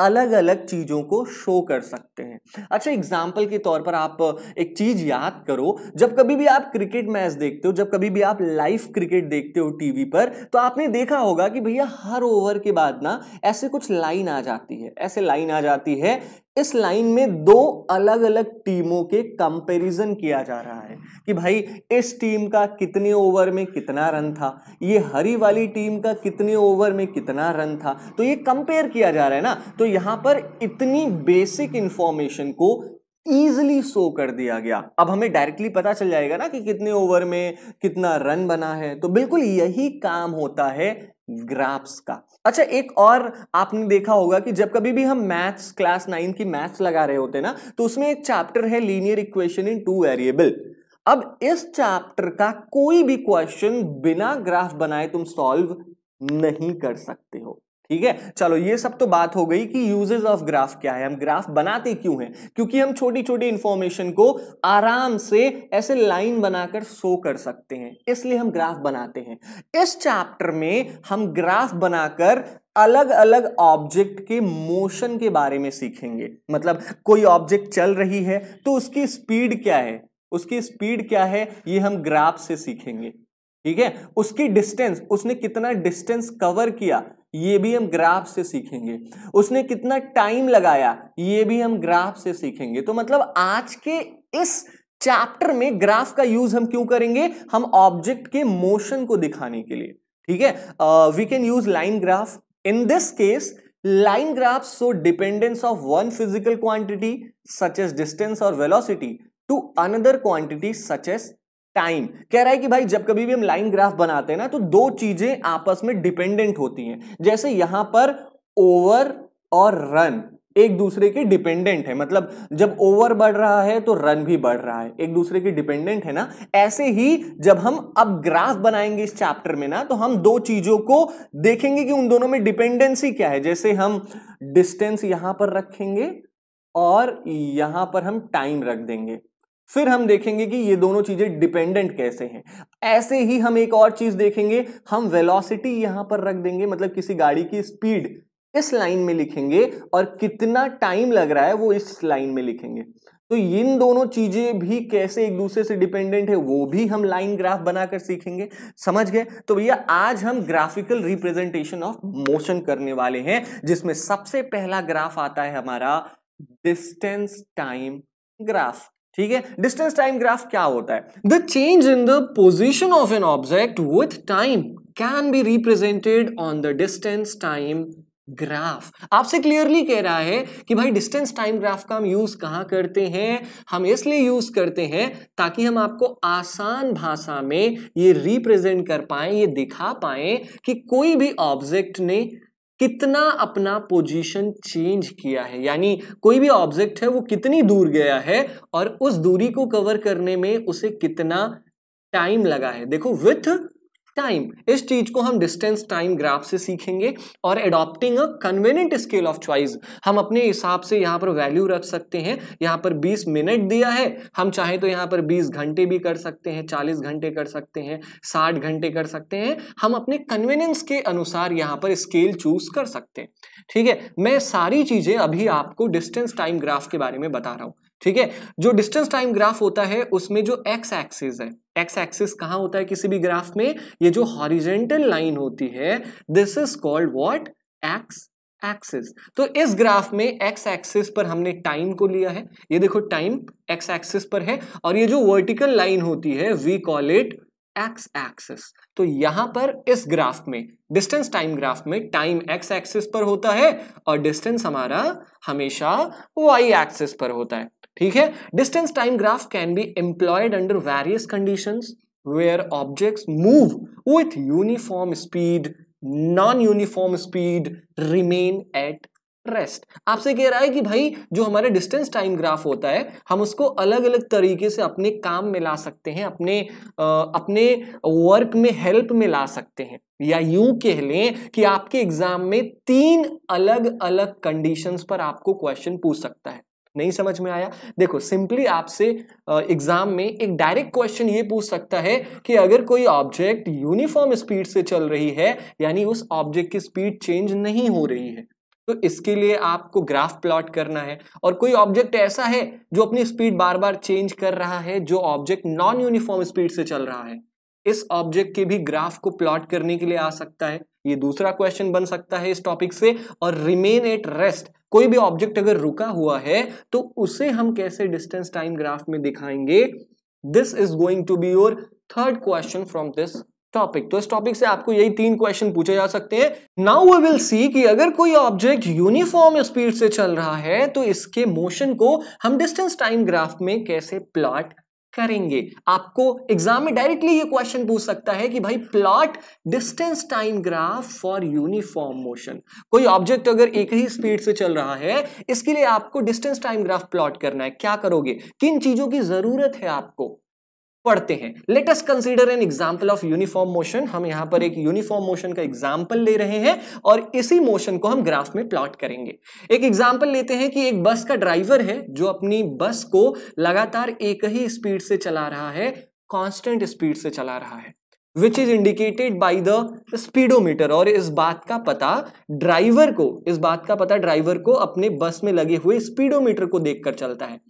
अलग अलग चीज़ों को शो कर सकते हैं अच्छा एग्जाम्पल के तौर पर आप एक चीज़ याद करो जब कभी भी आप क्रिकेट मैच देखते हो जब कभी भी आप लाइव क्रिकेट देखते हो टीवी पर तो आपने देखा होगा कि भैया हर ओवर के बाद ना ऐसे कुछ लाइन आ जाती है ऐसे लाइन आ जाती है इस लाइन में दो अलग अलग टीमों के कंपैरिजन किया जा रहा है कि भाई इस टीम का कितने ओवर में कितना रन था ये हरी वाली टीम का कितने ओवर में कितना रन था तो ये कंपेयर किया जा रहा है ना तो तो यहां पर इतनी बेसिक इंफॉर्मेशन को ईजिली शो कर दिया गया अब हमें डायरेक्टली पता चल जाएगा ना कि कितने ओवर में कितना रन बना है तो बिल्कुल यही काम होता है ग्राफ्स का अच्छा एक और आपने देखा होगा कि जब कभी भी हम मैथ्स क्लास नाइन की मैथ्स लगा रहे होते ना तो उसमें एक चैप्टर है linear equation in two variable अब इस चैप्टर का कोई भी क्वेश्चन बिना ग्राफ बनाए तुम सॉल्व नहीं कर सकते हो ठीक है चलो ये सब तो बात हो गई कि यूजेस ऑफ ग्राफ क्या है हम ग्राफ बनाते क्यों हैं क्योंकि हम छोटी छोटी इंफॉर्मेशन को आराम से ऐसे लाइन बनाकर शो कर सकते हैं इसलिए हम ग्राफ बनाते हैं इस चैप्टर में हम ग्राफ बनाकर अलग अलग ऑब्जेक्ट के मोशन के बारे में सीखेंगे मतलब कोई ऑब्जेक्ट चल रही है तो उसकी स्पीड क्या है उसकी स्पीड क्या है ये हम ग्राफ से सीखेंगे ठीक है उसकी डिस्टेंस उसने कितना डिस्टेंस कवर किया ये भी हम ग्राफ से सीखेंगे उसने कितना टाइम लगाया ये भी हम ग्राफ से सीखेंगे तो मतलब आज के इस चैप्टर में ग्राफ का यूज हम क्यों करेंगे हम ऑब्जेक्ट के मोशन को दिखाने के लिए ठीक है we can use line graph in this case line graph so dependence of one physical quantity such as distance और velocity to another quantity such as time कह रहा है कि भाई जब कभी भी हम लाइन ग्राफ बनाते हैं ना तो दो चीजें आपस में डिपेंडेंट होती हैं जैसे यहां पर ओवर और रन एक दूसरे के डिपेंडेंट है मतलब जब ओवर बढ़ रहा है तो रन भी बढ़ रहा है एक दूसरे के डिपेंडेंट है ना ऐसे ही जब हम अब ग्राफ बनाएंगे इस चैप्टर में ना तो हम दो चीजों को देखेंगे कि उन दोनों में डिपेंडेंसी क्या है जैसे हम डिस्टेंस यहां पर रखेंगे और यहां पर हम टाइम रख देंगे फिर हम देखेंगे कि ये दोनों चीजें डिपेंडेंट कैसे हैं ऐसे ही हम एक और चीज देखेंगे हम वेलोसिटी यहां पर रख देंगे मतलब किसी गाड़ी की स्पीड इस लाइन में लिखेंगे और कितना टाइम लग रहा है वो इस लाइन में लिखेंगे तो इन दोनों चीजें भी कैसे एक दूसरे से डिपेंडेंट है वो भी हम लाइन ग्राफ बनाकर सीखेंगे समझ गए तो भैया आज हम ग्राफिकल रिप्रेजेंटेशन ऑफ मोशन करने वाले हैं जिसमें सबसे पहला ग्राफ आता है हमारा डिस्टेंस टाइम ग्राफ ठीक है डिस्टेंस टाइम ग्राफ क्या होता है the change in the position of an object with time can be represented on the distance time graph आपसे क्लियरली कह रहा है कि भाई डिस्टेंस टाइम ग्राफ का हम यूज कहां करते हैं हम इसलिए यूज करते हैं ताकि हम आपको आसान भाषा में ये रिप्रेजेंट कर पाए ये दिखा पाए कि कोई भी ऑब्जेक्ट ने कितना अपना पोजीशन चेंज किया है यानी कोई भी ऑब्जेक्ट है वो कितनी दूर गया है और उस दूरी को कवर करने में उसे कितना टाइम लगा है देखो विथ टाइम इस चीज को हम डिस्टेंस टाइम ग्राफ से सीखेंगे और adopting a convenient scale of choice हम अपने हिसाब से यहाँ पर वैल्यू रख सकते हैं यहाँ पर 20 मिनट दिया है हम चाहे तो यहाँ पर 20 घंटे भी कर सकते हैं 40 घंटे कर सकते हैं 60 घंटे कर सकते हैं हम अपने कन्वीनियंस के अनुसार यहाँ पर स्केल चूज कर सकते हैं ठीक है मैं सारी चीजें अभी आपको डिस्टेंस टाइम ग्राफ के बारे में बता रहा हूँ ठीक है जो डिस्टेंस टाइम ग्राफ होता है उसमें जो एक्स एक्सिस है एक्स एक्सिस कहां होता है किसी भी ग्राफ में ये जो हॉरिजेंटल लाइन होती है this is called what X axis तो इस ग्राफ में एक्स एक्सिस पर हमने टाइम को लिया है ये देखो टाइम एक्स एक्सिस पर है और ये जो वर्टिकल लाइन होती है we call it X axis तो यहां पर इस ग्राफ में डिस्टेंस टाइम ग्राफ में टाइम एक्स एक्सिस पर होता है और डिस्टेंस हमारा हमेशा वाई एक्सिस पर होता है ठीक है distance time graph can be employed under various condition where object move with uniform speed non uniform speed remain at rest आपसे कह रहा है कि भाई जो हमारे डिस्टेंस टाइम ग्राफ होता है हम उसको अलग अलग तरीके से अपने काम में ला सकते हैं अपने आ, अपने वर्क में हेल्प में ला सकते हैं या यूं कह लें कि आपके एग्जाम में तीन अलग अलग कंडीशंस पर आपको क्वेश्चन पूछ सकता है नहीं समझ में आया देखो सिंपली आपसे एग्जाम में एक डायरेक्ट क्वेश्चन ये पूछ सकता है कि अगर कोई ऑब्जेक्ट यूनिफॉर्म स्पीड से चल रही है यानी उस ऑब्जेक्ट की स्पीड चेंज नहीं हो रही है तो इसके लिए आपको ग्राफ प्लॉट करना है और कोई ऑब्जेक्ट ऐसा है जो अपनी स्पीड बार बार चेंज कर रहा है जो ऑब्जेक्ट नॉन यूनिफॉर्म स्पीड से चल रहा है इस ऑब्जेक्ट के भी ग्राफ को प्लॉट करने के लिए आ सकता है ये दूसरा क्वेश्चन बन सकता है इस टॉपिक से और रिमेन एट रेस्ट कोई भी ऑब्जेक्ट अगर रुका हुआ है तो उसे हम कैसे डिस्टेंस टाइम ग्राफ में दिखाएंगे this is going to be your third question from this topic तो इस टॉपिक से आपको यही तीन क्वेश्चन पूछे जा सकते हैं नाउ वी विल सी कि अगर कोई ऑब्जेक्ट यूनिफॉर्म स्पीड से चल रहा है तो इसके मोशन को हम डिस्टेंस टाइम ग्राफ में कैसे प्लॉट करेंगे आपको एग्जाम में डायरेक्टली ये क्वेश्चन पूछ सकता है कि भाई plot distance time graph for uniform motion कोई ऑब्जेक्ट अगर एक ही स्पीड से चल रहा है इसके लिए आपको डिस्टेंस टाइम ग्राफ प्लॉट करना है क्या करोगे किन चीजों की जरूरत है आपको पढ़ते हैं let us consider an example of uniform motion हम यहां पर एक यूनिफॉर्म मोशन का एग्जाम्पल ले रहे हैं और इसी मोशन को हम ग्राफ में प्लॉट करेंगे एक एग्जाम्पल लेते हैं कि एक बस का ड्राइवर है जो अपनी बस को लगातार एक ही स्पीड से चला रहा है कॉन्स्टेंट स्पीड से चला रहा है which is indicated by the speedometer और इस बात का पता ड्राइवर को इस बात का पता ड्राइवर को अपने बस में लगे हुए स्पीडोमीटर को देखकर चलता है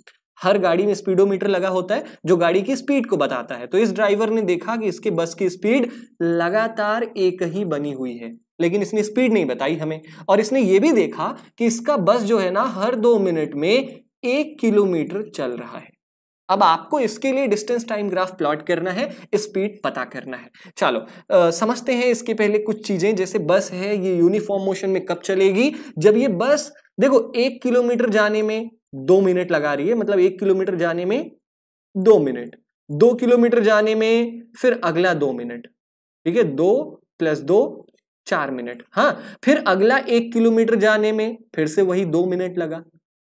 हर गाड़ी में स्पीडोमीटर लगा होता है जो गाड़ी की स्पीड को बताता है तो इस ड्राइवर ने देखा कि इसके बस की स्पीड लगातार एक ही बनी हुई है लेकिन इसने स्पीड नहीं बताई हमें और इसने ये भी देखा कि इसका बस जो है ना हर दो मिनट में एक किलोमीटर चल रहा है अब आपको इसके लिए डिस्टेंस टाइम ग्राफ प्लॉट करना है स्पीड पता करना है चलो समझते हैं इसके पहले कुछ चीजें जैसे बस है ये यूनिफॉर्म मोशन में कब चलेगी जब ये बस देखो एक किलोमीटर जाने में दो मिनट लगा रही है मतलब एक किलोमीटर जाने में दो मिनट दो किलोमीटर जाने में फिर अगला दो मिनट ठीक है दो प्लस दो चार मिनट हाँ फिर अगला एक किलोमीटर जाने में फिर से वही दो मिनट लगा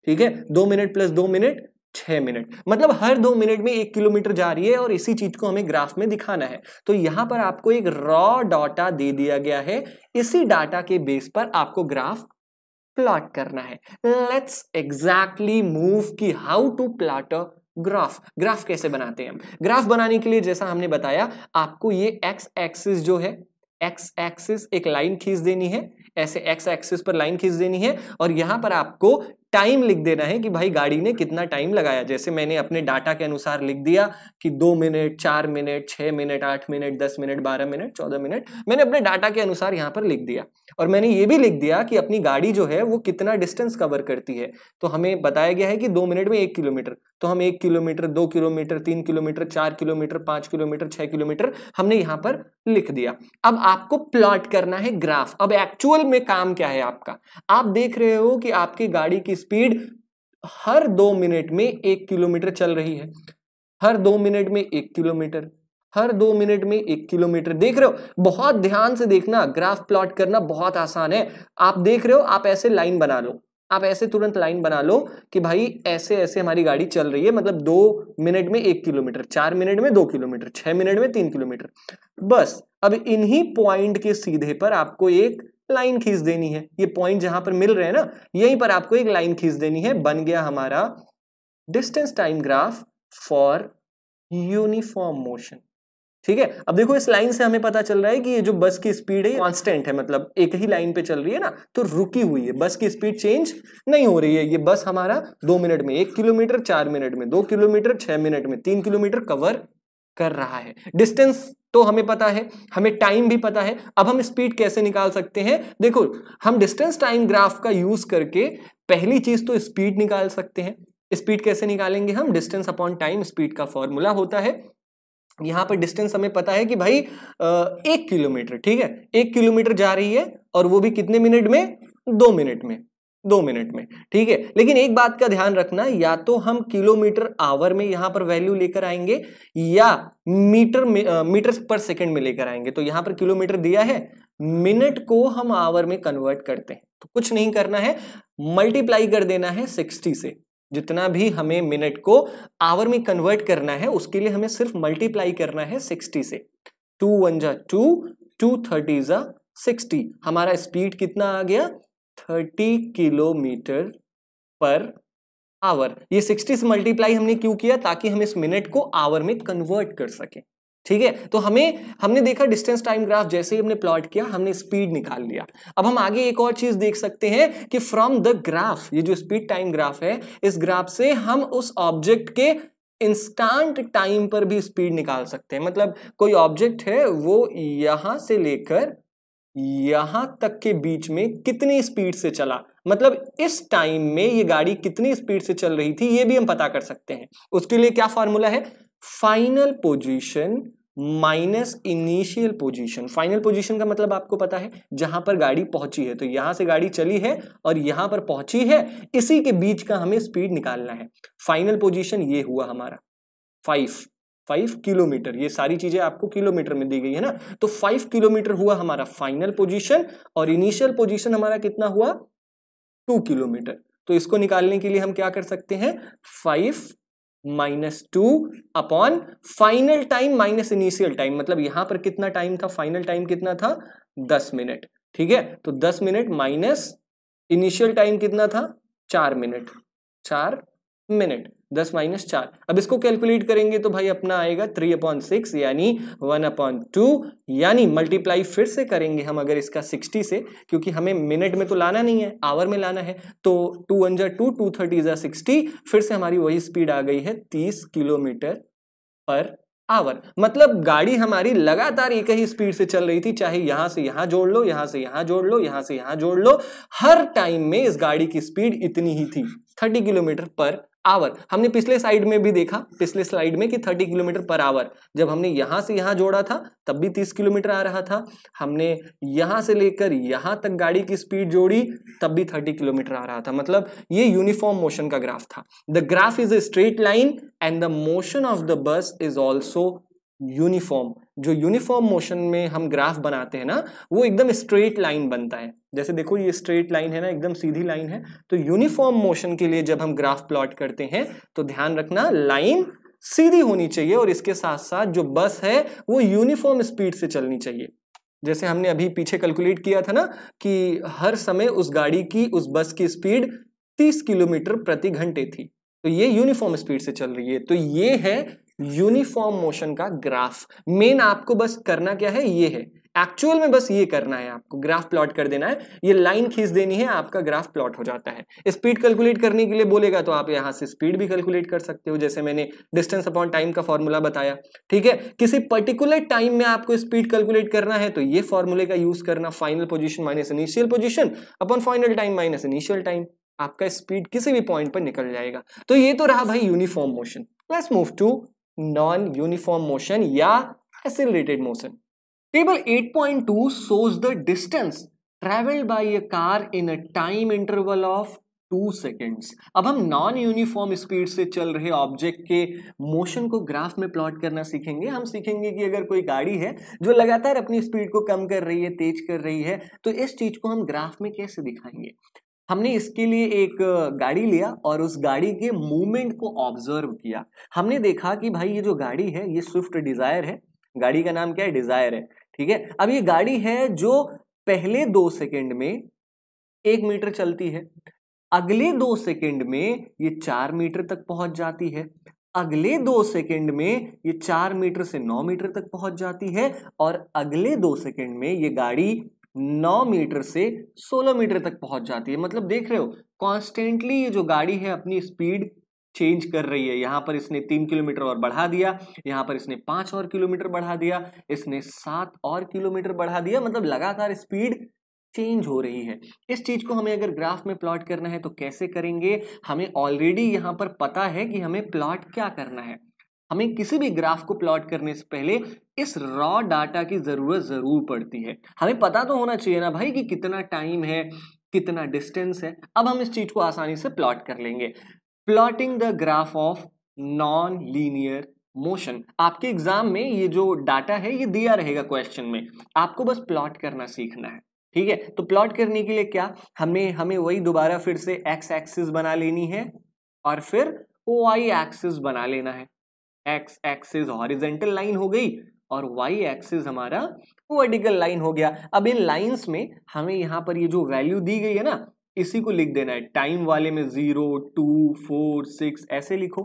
ठीक है दो मिनट प्लस दो मिनट छह मिनट मतलब हर दो मिनट में एक किलोमीटर जा रही है और इसी चीज को हमें ग्राफ में दिखाना है तो यहां पर आपको एक रॉ डाटा दे दिया गया है इसी डाटा के बेस पर आपको ग्राफ प्लॉट करना है लेट्स एग्जैक्टली मूव की how to plot a graph graph कैसे बनाते हैं हम ग्राफ बनाने के लिए जैसा हमने बताया आपको ये एक्स एक्सिस जो है एक्स एक्सिस एक लाइन खींच देनी है ऐसे एक्स एक्सिस पर लाइन खींच देनी है और यहां पर आपको टाइम लिख देना है कि भाई गाड़ी ने कितना टाइम लगाया जैसे मैंने अपने डाटा के अनुसार लिख दिया कि दो मिनट चार मिनट छः मिनट आठ मिनट दस मिनट बारह मिनट चौदह मिनट मैंने अपने डाटा के अनुसार यहाँ पर लिख दिया और मैंने ये भी लिख दिया कि अपनी गाड़ी जो है वो कितना डिस्टेंस कवर करती है तो हमें बताया गया है कि दो मिनट में एक किलोमीटर तो हम एक किलोमीटर दो किलोमीटर तीन किलोमीटर चार किलोमीटर पाँच किलोमीटर छः किलोमीटर हमने यहाँ पर लिख दिया अब आपको प्लॉट करना है ग्राफ अब एक्चुअल में काम क्या है आपका आप देख रहे हो कि आपकी गाड़ी की स्पीड हर दो मिनट में एक किलोमीटर चल रही है हर दो मिनट में एक किलोमीटर हर दो मिनट में एक किलोमीटर देख रहे हो बहुत ध्यान से देखना ग्राफ प्लॉट करना बहुत आसान है आप देख रहे हो आप ऐसे लाइन बना लो आप ऐसे तुरंत लाइन बना लो कि भाई ऐसे ऐसे हमारी गाड़ी चल रही है मतलब दो मिनट में एक किलोमीटर चार मिनट में दो किलोमीटर छह मिनट में तीन किलोमीटर बस अब इन्हीं पॉइंट के सीधे पर आपको एक लाइन खींच देनी है ये पॉइंट जहां पर मिल रहे हैं ना यहीं पर आपको एक लाइन खींच देनी है बन गया हमारा distance time graph for uniform motion ठीक है अब देखो इस लाइन से हमें पता चल रहा है कि ये जो बस की स्पीड है कांस्टेंट है मतलब एक ही लाइन पे चल रही है ना तो रुकी हुई है बस की स्पीड चेंज नहीं हो रही है ये बस हमारा दो मिनट में एक किलोमीटर चार मिनट में दो किलोमीटर छह मिनट में तीन किलोमीटर कवर कर रहा है डिस्टेंस तो हमें पता है हमें टाइम भी पता है अब हम स्पीड कैसे निकाल सकते हैं देखो हम डिस्टेंस टाइम ग्राफ का यूज करके पहली चीज तो स्पीड निकाल सकते हैं स्पीड कैसे निकालेंगे हम डिस्टेंस अपॉन टाइम स्पीड का फॉर्मूला होता है यहां पर डिस्टेंस हमें पता है कि भाई एक किलोमीटर ठीक है एक किलोमीटर जा रही है और वो भी कितने मिनट में दो मिनट में दो मिनट में ठीक है लेकिन एक बात का ध्यान रखना या तो हम किलोमीटर आवर में यहां पर वैल्यू लेकर आएंगे या मीटर मीटर पर सेकंड में लेकर आएंगे तो यहां पर किलोमीटर दिया है मिनट को हम आवर में कन्वर्ट करते हैं तो कुछ नहीं करना है मल्टीप्लाई कर देना है सिक्सटी से जितना भी हमें मिनट को आवर में कन्वर्ट करना है उसके लिए हमें सिर्फ मल्टीप्लाई करना है सिक्सटी से टू वन जा टू टू थर्टी जा सिक्सटी हमारा स्पीड कितना आ गया थर्टी किलोमीटर पर आवर ये सिक्सटी से मल्टीप्लाई हमने क्यों किया ताकि हम इस मिनट को आवर में कन्वर्ट कर सकें ठीक है तो हमें हमने देखा डिस्टेंस टाइम ग्राफ जैसे ही हमने प्लॉट किया हमने स्पीड निकाल लिया अब हम आगे एक और चीज देख सकते हैं कि फ्रॉम द ग्राफ ये जो स्पीड टाइम ग्राफ है इस ग्राफ से हम उस ऑब्जेक्ट के इंस्टांट टाइम पर भी स्पीड निकाल सकते हैं मतलब कोई ऑब्जेक्ट है वो यहां से लेकर यहां तक के बीच में कितनी स्पीड से चला मतलब इस टाइम में ये गाड़ी कितनी स्पीड से चल रही थी ये भी हम पता कर सकते हैं उसके लिए क्या फॉर्मूला है final position minus initial position final position का मतलब आपको पता है जहां पर गाड़ी पहुंची है तो यहां से गाड़ी चली है और यहां पर पहुंची है इसी के बीच का हमें स्पीड निकालना है फाइनल पोजिशन ये हुआ हमारा फाइव फाइव किलोमीटर ये सारी चीजें आपको किलोमीटर में दी गई है ना तो फाइव किलोमीटर हुआ हमारा फाइनल पोजिशन और इनिशियल पोजिशन हमारा कितना हुआ टू किलोमीटर तो इसको निकालने के लिए हम क्या कर सकते हैं five minus two upon final time minus initial time मतलब यहां पर कितना टाइम था फाइनल टाइम कितना था दस मिनट ठीक है तो दस मिनट माइनस इनिशियल टाइम कितना था चार मिनट चार मिनट दस माइनस चार अब इसको कैलकुलेट करेंगे तो भाई अपना आएगा थ्री अपॉन सिक्स यानी वन अपॉन टू यानी मल्टीप्लाई फिर से करेंगे हम अगर इसका सिक्सटी से क्योंकि हमें मिनट में तो लाना नहीं है आवर में लाना है तो टू वन जा टू टू थर्टी जा सिक्सटी फिर से हमारी वही स्पीड आ गई है तीस किलोमीटर पर आवर मतलब गाड़ी हमारी लगातार एक ही स्पीड से चल रही थी चाहे यहां से यहां जोड़ लो यहां से यहां जोड़ लो यहां से यहां जोड़ लो हर टाइम में इस गाड़ी की स्पीड इतनी ही थी थर्टी किलोमीटर पर आवर हमने पिछले साइड में भी देखा पिछले स्लाइड में कि 30 किलोमीटर पर आवर जब हमने यहां से यहां जोड़ा था तब भी 30 किलोमीटर आ रहा था हमने यहां से लेकर यहां तक गाड़ी की स्पीड जोड़ी तब भी 30 किलोमीटर आ रहा था मतलब ये यूनिफॉर्म मोशन का ग्राफ था the graph is a straight line and the motion of the bus is also uniform जो यूनिफॉर्म मोशन में हम ग्राफ बनाते हैं ना वो एकदम स्ट्रेट लाइन बनता है जैसे देखो ये स्ट्रेट लाइन है ना एकदम सीधी लाइन है तो यूनिफॉर्म मोशन के लिए जब हम ग्राफ प्लॉट करते हैं तो ध्यान रखना लाइन सीधी होनी चाहिए और इसके साथ साथ जो बस है वो यूनिफॉर्म स्पीड से चलनी चाहिए जैसे हमने अभी पीछे कैलकुलेट किया था ना कि हर समय उस गाड़ी की उस बस की स्पीड 30 किलोमीटर प्रति घंटे थी तो ये यूनिफॉर्म स्पीड से चल रही है तो ये है यूनिफॉर्म मोशन का ग्राफ मेन आपको बस करना क्या है ये है एक्चुअल में बस ये करना है आपको ग्राफ प्लॉट कर देना है ये लाइन खींच देनी है आपका ग्राफ प्लॉट हो जाता है स्पीड कैलकुलेट करने के लिए बोलेगा तो आप यहाँ से स्पीड भी कैलकुलेट कर सकते हो जैसे मैंने डिस्टेंस अपॉन टाइम का फॉर्मूला बताया ठीक है किसी पर्टिकुलर टाइम में आपको स्पीड कैलकुलेट करना है तो ये फॉर्मूले का यूज करना final position minus initial position upon final time minus initial time आपका स्पीड किसी भी पॉइंट पर निकल जाएगा तो ये तो रहा भाई uniform motion let's move to non uniform motion या accelerated motion table 8.2 point two shows the distance traveled by a car in a time interval of two seconds अब हम नॉन यूनिफॉर्म स्पीड से चल रहे ऑब्जेक्ट के motion को graph में plot करना सीखेंगे हम सीखेंगे कि अगर कोई गाड़ी है जो लगातार अपनी स्पीड को कम कर रही है तेज कर रही है तो इस चीज को हम ग्राफ में कैसे दिखाएंगे हमने इसके लिए एक गाड़ी लिया और उस गाड़ी के मूवमेंट को ऑब्जर्व किया हमने देखा कि भाई ये जो गाड़ी है ये स्विफ्ट डिजायर है गाड़ी का नाम क्या है डिजायर है ठीक है अब ये गाड़ी है जो पहले दो सेकेंड में एक मीटर चलती है अगले दो सेकेंड में ये चार मीटर तक पहुंच जाती है अगले दो सेकेंड में ये चार मीटर से नौ मीटर तक पहुंच जाती है और अगले दो सेकेंड में ये गाड़ी 9 मीटर से 16 मीटर तक पहुंच जाती है मतलब देख रहे हो कॉन्स्टेंटली ये जो गाड़ी है अपनी स्पीड चेंज कर रही है यहाँ पर इसने तीन किलोमीटर और बढ़ा दिया यहाँ पर इसने पाँच और किलोमीटर बढ़ा दिया इसने सात और किलोमीटर बढ़ा दिया मतलब लगातार स्पीड चेंज हो रही है इस चीज़ को हमें अगर ग्राफ में प्लॉट करना है तो कैसे करेंगे हमें ऑलरेडी यहाँ पर पता है कि हमें प्लॉट क्या करना है हमें किसी भी ग्राफ को प्लॉट करने से पहले इस रॉ डाटा की ज़रूरत ज़रूर पड़ती है हमें पता तो होना चाहिए ना भाई कि कितना टाइम है कितना डिस्टेंस है अब हम इस चीज़ को आसानी से प्लॉट कर लेंगे plotting the graph of non linear motion आपके एग्जाम में ये जो डाटा है ये दिया रहेगा क्वेश्चन में आपको बस प्लॉट करना सीखना है ठीक है तो प्लॉट करने के लिए क्या हमें हमें वही दोबारा फिर से एक्स एक्सिस बना लेनी है और फिर ओ आई एक्सिस बना लेना है एक्स एक्सिस हॉरिजेंटल लाइन हो गई और वाई एक्सिस हमारा वर्टिकल लाइन हो गया अब इन लाइंस में हमें यहाँ पर ये जो वैल्यू दी गई है ना इसी को लिख देना है टाइम वाले में जीरो टू फोर सिक्स ऐसे लिखो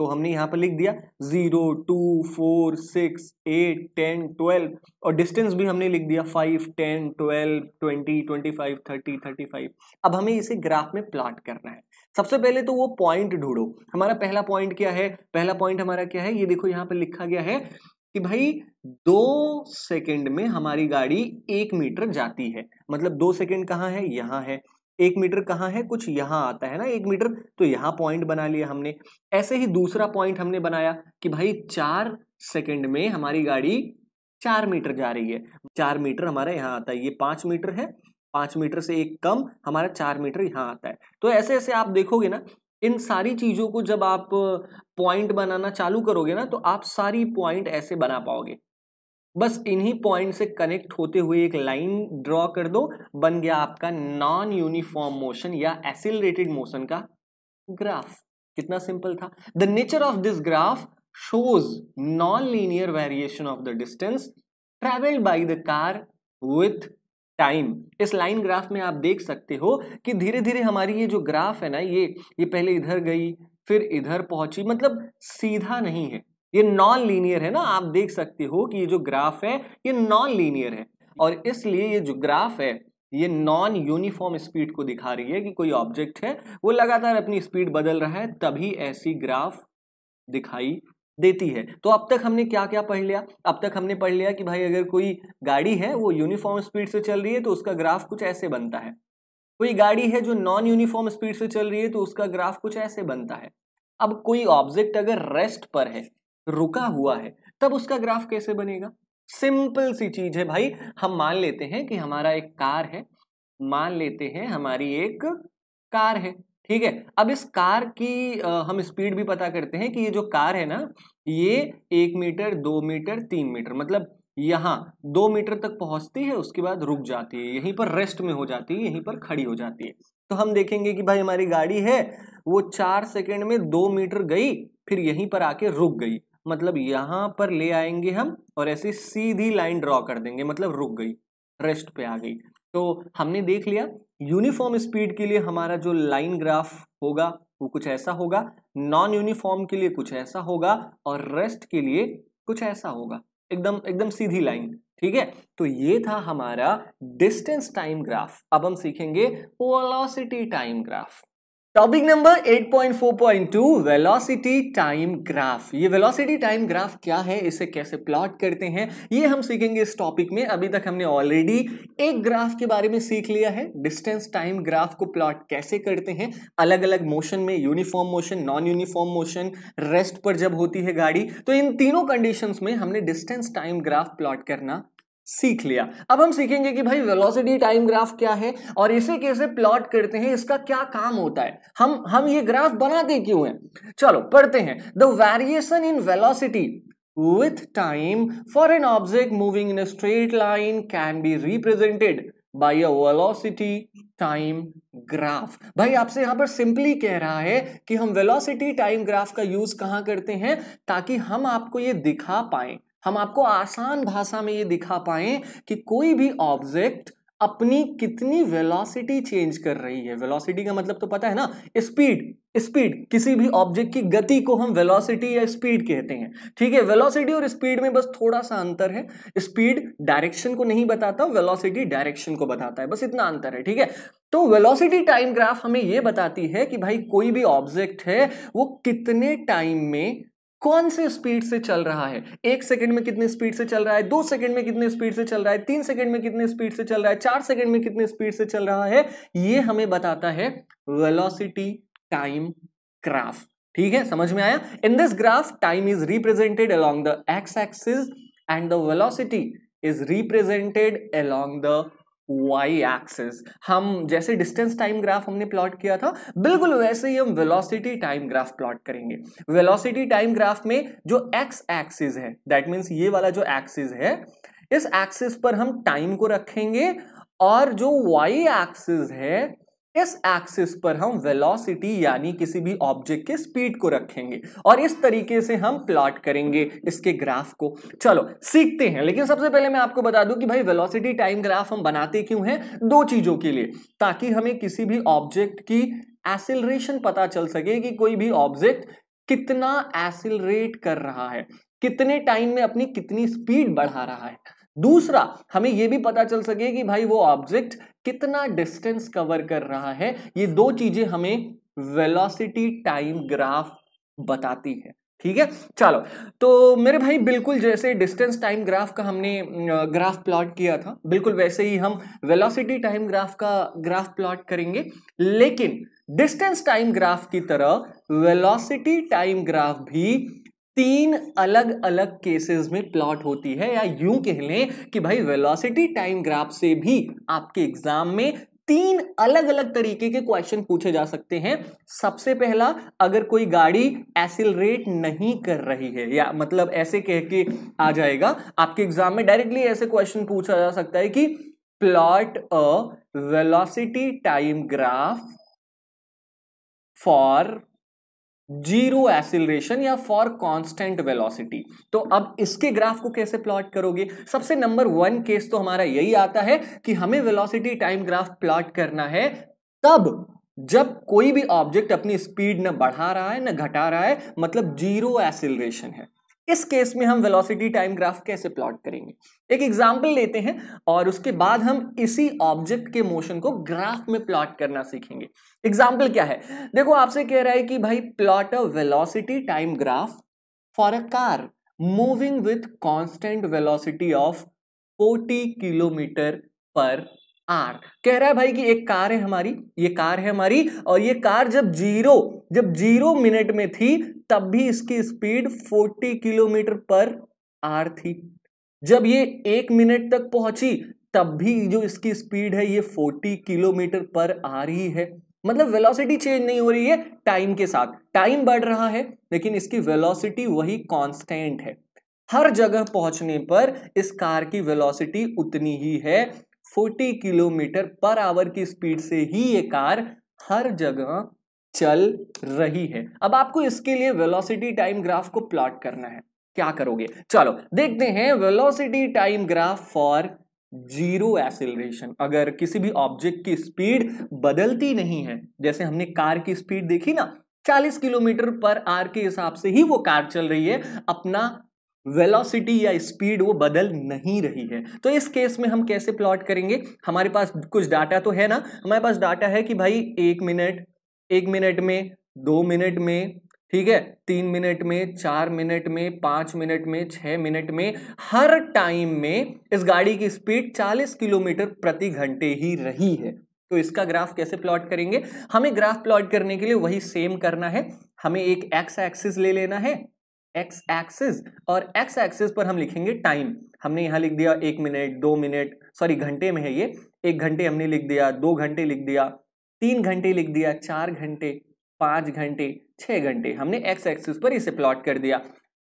तो हमने यहाँ पर लिख दिया zero two four six eight ten twelve और डिस्टेंस भी हमने लिख दिया five ten twelve twenty twenty five thirty thirty five अब हमें इसे ग्राफ में प्लाट करना है सबसे पहले तो वो पॉइंट ढूंढो हमारा पहला पॉइंट क्या है पहला पॉइंट हमारा क्या है ये देखो यहाँ पर लिखा गया है कि भाई दो सेकेंड में हमारी गाड़ी एक मीटर जाती है मतलब दो सेकेंड कहाँ है यहाँ है एक मीटर कहाँ है कुछ यहाँ आता है ना एक मीटर तो यहाँ पॉइंट बना लिया हमने ऐसे ही दूसरा पॉइंट हमने बनाया कि भाई चार सेकेंड में हमारी गाड़ी चार मीटर जा रही है चार मीटर हमारा यहाँ आता है ये पाँच मीटर है पाँच मीटर से एक कम हमारा चार मीटर यहाँ आता है तो ऐसे ऐसे आप देखोगे ना इन सारी चीज़ों को जब आप पॉइंट बनाना चालू करोगे ना तो आप सारी पॉइंट ऐसे बना पाओगे बस इन्हीं पॉइंट से कनेक्ट होते हुए एक लाइन ड्रॉ कर दो बन गया आपका नॉन यूनिफॉर्म मोशन या एसिलरेटेड मोशन का ग्राफ कितना सिंपल था the nature of this graph shows non linear variation of the distance travelled by the car with time इस लाइन ग्राफ में आप देख सकते हो कि धीरे धीरे हमारी ये जो ग्राफ है ना ये ये पहले इधर गई फिर इधर पहुंची मतलब सीधा नहीं है ये नॉन लीनियर है ना आप देख सकते हो कि ये जो ग्राफ है ये नॉन लीनियर है और इसलिए ये जो ग्राफ है ये नॉन यूनिफॉर्म स्पीड को दिखा रही है कि कोई ऑब्जेक्ट है वो लगातार अपनी स्पीड बदल रहा है तभी ऐसी ग्राफ दिखाई देती है तो अब तक हमने क्या क्या पढ़ लिया अब तक हमने पढ़ लिया कि भाई अगर कोई गाड़ी है वो यूनिफॉर्म स्पीड से चल रही है तो उसका ग्राफ कुछ ऐसे बनता है कोई गाड़ी है जो नॉन यूनिफॉर्म स्पीड से चल रही है तो उसका ग्राफ कुछ ऐसे बनता है अब कोई ऑब्जेक्ट अगर रेस्ट पर है रुका हुआ है तब उसका ग्राफ कैसे बनेगा सिंपल सी चीज है भाई हम मान लेते हैं कि हमारा एक कार है मान लेते हैं हमारी एक कार है ठीक है अब इस कार की आ, हम स्पीड भी पता करते हैं कि ये जो कार है ना ये एक मीटर दो मीटर तीन मीटर मतलब यहाँ दो मीटर तक पहुंचती है उसके बाद रुक जाती है यहीं पर रेस्ट में हो जाती है यहीं पर खड़ी हो जाती है तो हम देखेंगे कि भाई हमारी गाड़ी है वो चार सेकेंड में दो मीटर गई फिर यहीं पर आके रुक गई मतलब यहाँ पर ले आएंगे हम और ऐसे सीधी लाइन ड्रॉ कर देंगे मतलब रुक गई रेस्ट पे आ गई तो हमने देख लिया यूनिफॉर्म स्पीड के लिए हमारा जो लाइन ग्राफ होगा वो कुछ ऐसा होगा नॉन यूनिफॉर्म के लिए कुछ ऐसा होगा और रेस्ट के लिए कुछ ऐसा होगा एकदम एकदम सीधी लाइन ठीक है तो ये था हमारा डिस्टेंस टाइम ग्राफ अब हम सीखेंगे velocity time graph topic number 8.4.2 velocity time graph ये वेलोसिटी टाइम ग्राफ क्या है इसे कैसे प्लॉट करते हैं ये हम सीखेंगे इस टॉपिक में अभी तक हमने ऑलरेडी एक ग्राफ के बारे में सीख लिया है डिस्टेंस टाइम ग्राफ को प्लॉट कैसे करते हैं अलग अलग मोशन में uniform motion non uniform motion rest पर जब होती है गाड़ी तो इन तीनों कंडीशंस में हमने डिस्टेंस टाइम ग्राफ प्लॉट करना सीख लिया अब हम सीखेंगे कि भाई वेलोसिटी टाइम ग्राफ क्या है और इसे कैसे प्लॉट करते हैं इसका क्या काम होता है हम हम ये ग्राफ बनाते क्यों हैं चलो पढ़ते हैं the variation in velocity with time for an object moving in straight line can be represented by a velocity time graph भाई आपसे यहां पर सिंपली कह रहा है कि हम वेलोसिटी टाइम ग्राफ का यूज कहां करते हैं ताकि हम आपको ये दिखा पाएं हम आपको आसान भाषा में ये दिखा पाए कि कोई भी ऑब्जेक्ट अपनी कितनी वेलोसिटी चेंज कर रही है वेलोसिटी का मतलब तो पता है ना स्पीड स्पीड किसी भी ऑब्जेक्ट की गति को हम वेलोसिटी या स्पीड कहते हैं ठीक है वेलोसिटी और स्पीड में बस थोड़ा सा अंतर है स्पीड डायरेक्शन को नहीं बताता वेलोसिटी डायरेक्शन को बताता है बस इतना अंतर है ठीक है तो वेलोसिटी टाइम ग्राफ हमें यह बताती है कि भाई कोई भी ऑब्जेक्ट है वो कितने टाइम में कौन से स्पीड से चल रहा है एक सेकंड में कितने स्पीड से चल रहा है दो सेकंड में कितने स्पीड से चल रहा है तीन सेकंड में कितने स्पीड से चल रहा है चार सेकंड में कितने स्पीड से चल रहा है ये हमें बताता है वेलोसिटी टाइम ग्राफ ठीक है समझ में आया in this graph time is represented along the X axis and the velocity is represented along the Y axis हम जैसे डिस्टेंस टाइम ग्राफ हमने प्लॉट किया था बिल्कुल वैसे ही हम वेलोसिटी टाइम ग्राफ प्लॉट करेंगे वेलोसिटी टाइम ग्राफ में जो एक्स एक्सिस है दैट मीन्स ये वाला जो एक्सिस है इस एक्सिस पर हम टाइम को रखेंगे और जो वाई एक्सिस है इस एक्सिस पर हम वेलोसिटी यानी किसी भी ऑब्जेक्ट के स्पीड को रखेंगे और इस तरीके से हम प्लॉट करेंगे इसके ग्राफ को चलो सीखते हैं लेकिन सबसे पहले मैं आपको बता दूं कि भाई वेलोसिटी टाइम ग्राफ हम बनाते क्यों हैं दो चीज़ों के लिए ताकि हमें किसी भी ऑब्जेक्ट की एसिलरेशन पता चल सके कि कोई भी ऑब्जेक्ट कितना एसिलरेट कर रहा है कितने टाइम में अपनी कितनी स्पीड बढ़ा रहा है दूसरा हमें यह भी पता चल सके कि भाई वो ऑब्जेक्ट कितना डिस्टेंस कवर कर रहा है ये दो चीजें हमें वेलोसिटी टाइम ग्राफ बताती है ठीक है चलो तो मेरे भाई बिल्कुल जैसे डिस्टेंस टाइम ग्राफ का हमने ग्राफ प्लॉट किया था बिल्कुल वैसे ही हम वेलोसिटी टाइम ग्राफ का ग्राफ प्लॉट करेंगे लेकिन डिस्टेंस टाइम ग्राफ की तरह वेलोसिटी टाइम ग्राफ भी तीन अलग अलग केसेस में प्लॉट होती है या यूं कह लें कि भाई वेलोसिटी टाइम ग्राफ से भी आपके एग्जाम में तीन अलग अलग तरीके के क्वेश्चन पूछे जा सकते हैं सबसे पहला अगर कोई गाड़ी एसिलरेट नहीं कर रही है या मतलब ऐसे कह के आ जाएगा आपके एग्जाम में डायरेक्टली ऐसे क्वेश्चन पूछा जा सकता है कि plot a velocity time graph for zero acceleration या फॉर कांस्टेंट वेलोसिटी तो अब इसके ग्राफ को कैसे प्लॉट करोगे सबसे नंबर वन केस तो हमारा यही आता है कि हमें वेलोसिटी टाइम ग्राफ प्लॉट करना है तब जब कोई भी ऑब्जेक्ट अपनी स्पीड न बढ़ा रहा है न घटा रहा है मतलब जीरो एसिलेशन है इस केस में हम वेलोसिटी टाइम ग्राफ कैसे प्लॉट करेंगे एक एग्जाम्पल लेते हैं और उसके बाद हम इसी ऑब्जेक्ट के मोशन को ग्राफ में प्लॉट करना सीखेंगे एग्जाम्पल क्या है देखो आपसे कह रहा है कि भाई plot a velocity time graph for a car moving with constant velocity of 40 kilometre per hour कह रहा है भाई कि एक कार है हमारी ये कार है हमारी और ये कार जब जीरो जब जीरो मिनट में थी तब भी इसकी स्पीड 40 किलोमीटर पर आर थी जब ये एक मिनट तक पहुंची तब भी जो इसकी स्पीड है ये 40 किलोमीटर पर आ रही है मतलब वेलोसिटी चेंज नहीं हो रही है टाइम के साथ टाइम बढ़ रहा है लेकिन इसकी वेलोसिटी वही कांस्टेंट है हर जगह पहुंचने पर इस कार की वेलोसिटी उतनी ही है 40 किलोमीटर पर आवर की स्पीड से ही ये कार हर जगह चल रही है अब आपको इसके लिए वेलोसिटी टाइम ग्राफ को प्लॉट करना है क्या करोगे चलो देखते हैं velocity time graph for zero acceleration अगर किसी भी ऑब्जेक्ट की स्पीड बदलती नहीं है जैसे हमने कार की स्पीड देखी ना 40 किलोमीटर पर आर के हिसाब से ही वो कार चल रही है अपना वेलोसिटी या स्पीड वो बदल नहीं रही है तो इस केस में हम कैसे प्लॉट करेंगे हमारे पास कुछ डाटा तो है ना हमारे पास डाटा है कि भाई एक मिनट एक मिनट में दो मिनट में ठीक है तीन मिनट में चार मिनट में पांच मिनट में छह मिनट में हर टाइम में इस गाड़ी की स्पीड 40 किलोमीटर प्रति घंटे ही रही है तो इसका ग्राफ कैसे प्लॉट करेंगे हमें ग्राफ प्लॉट करने के लिए वही सेम करना है हमें एक एक्स एक्सिस ले लेना है एक्स एक्सिस और एक्स एक्सिस पर हम लिखेंगे टाइम हमने यहाँ लिख दिया एक मिनट दो मिनट सॉरी घंटे में है ये एक घंटे हमने लिख दिया दो घंटे लिख दिया तीन घंटे लिख दिया चार घंटे पाँच घंटे छः घंटे हमने एक्स एक्सिस पर इसे प्लॉट कर दिया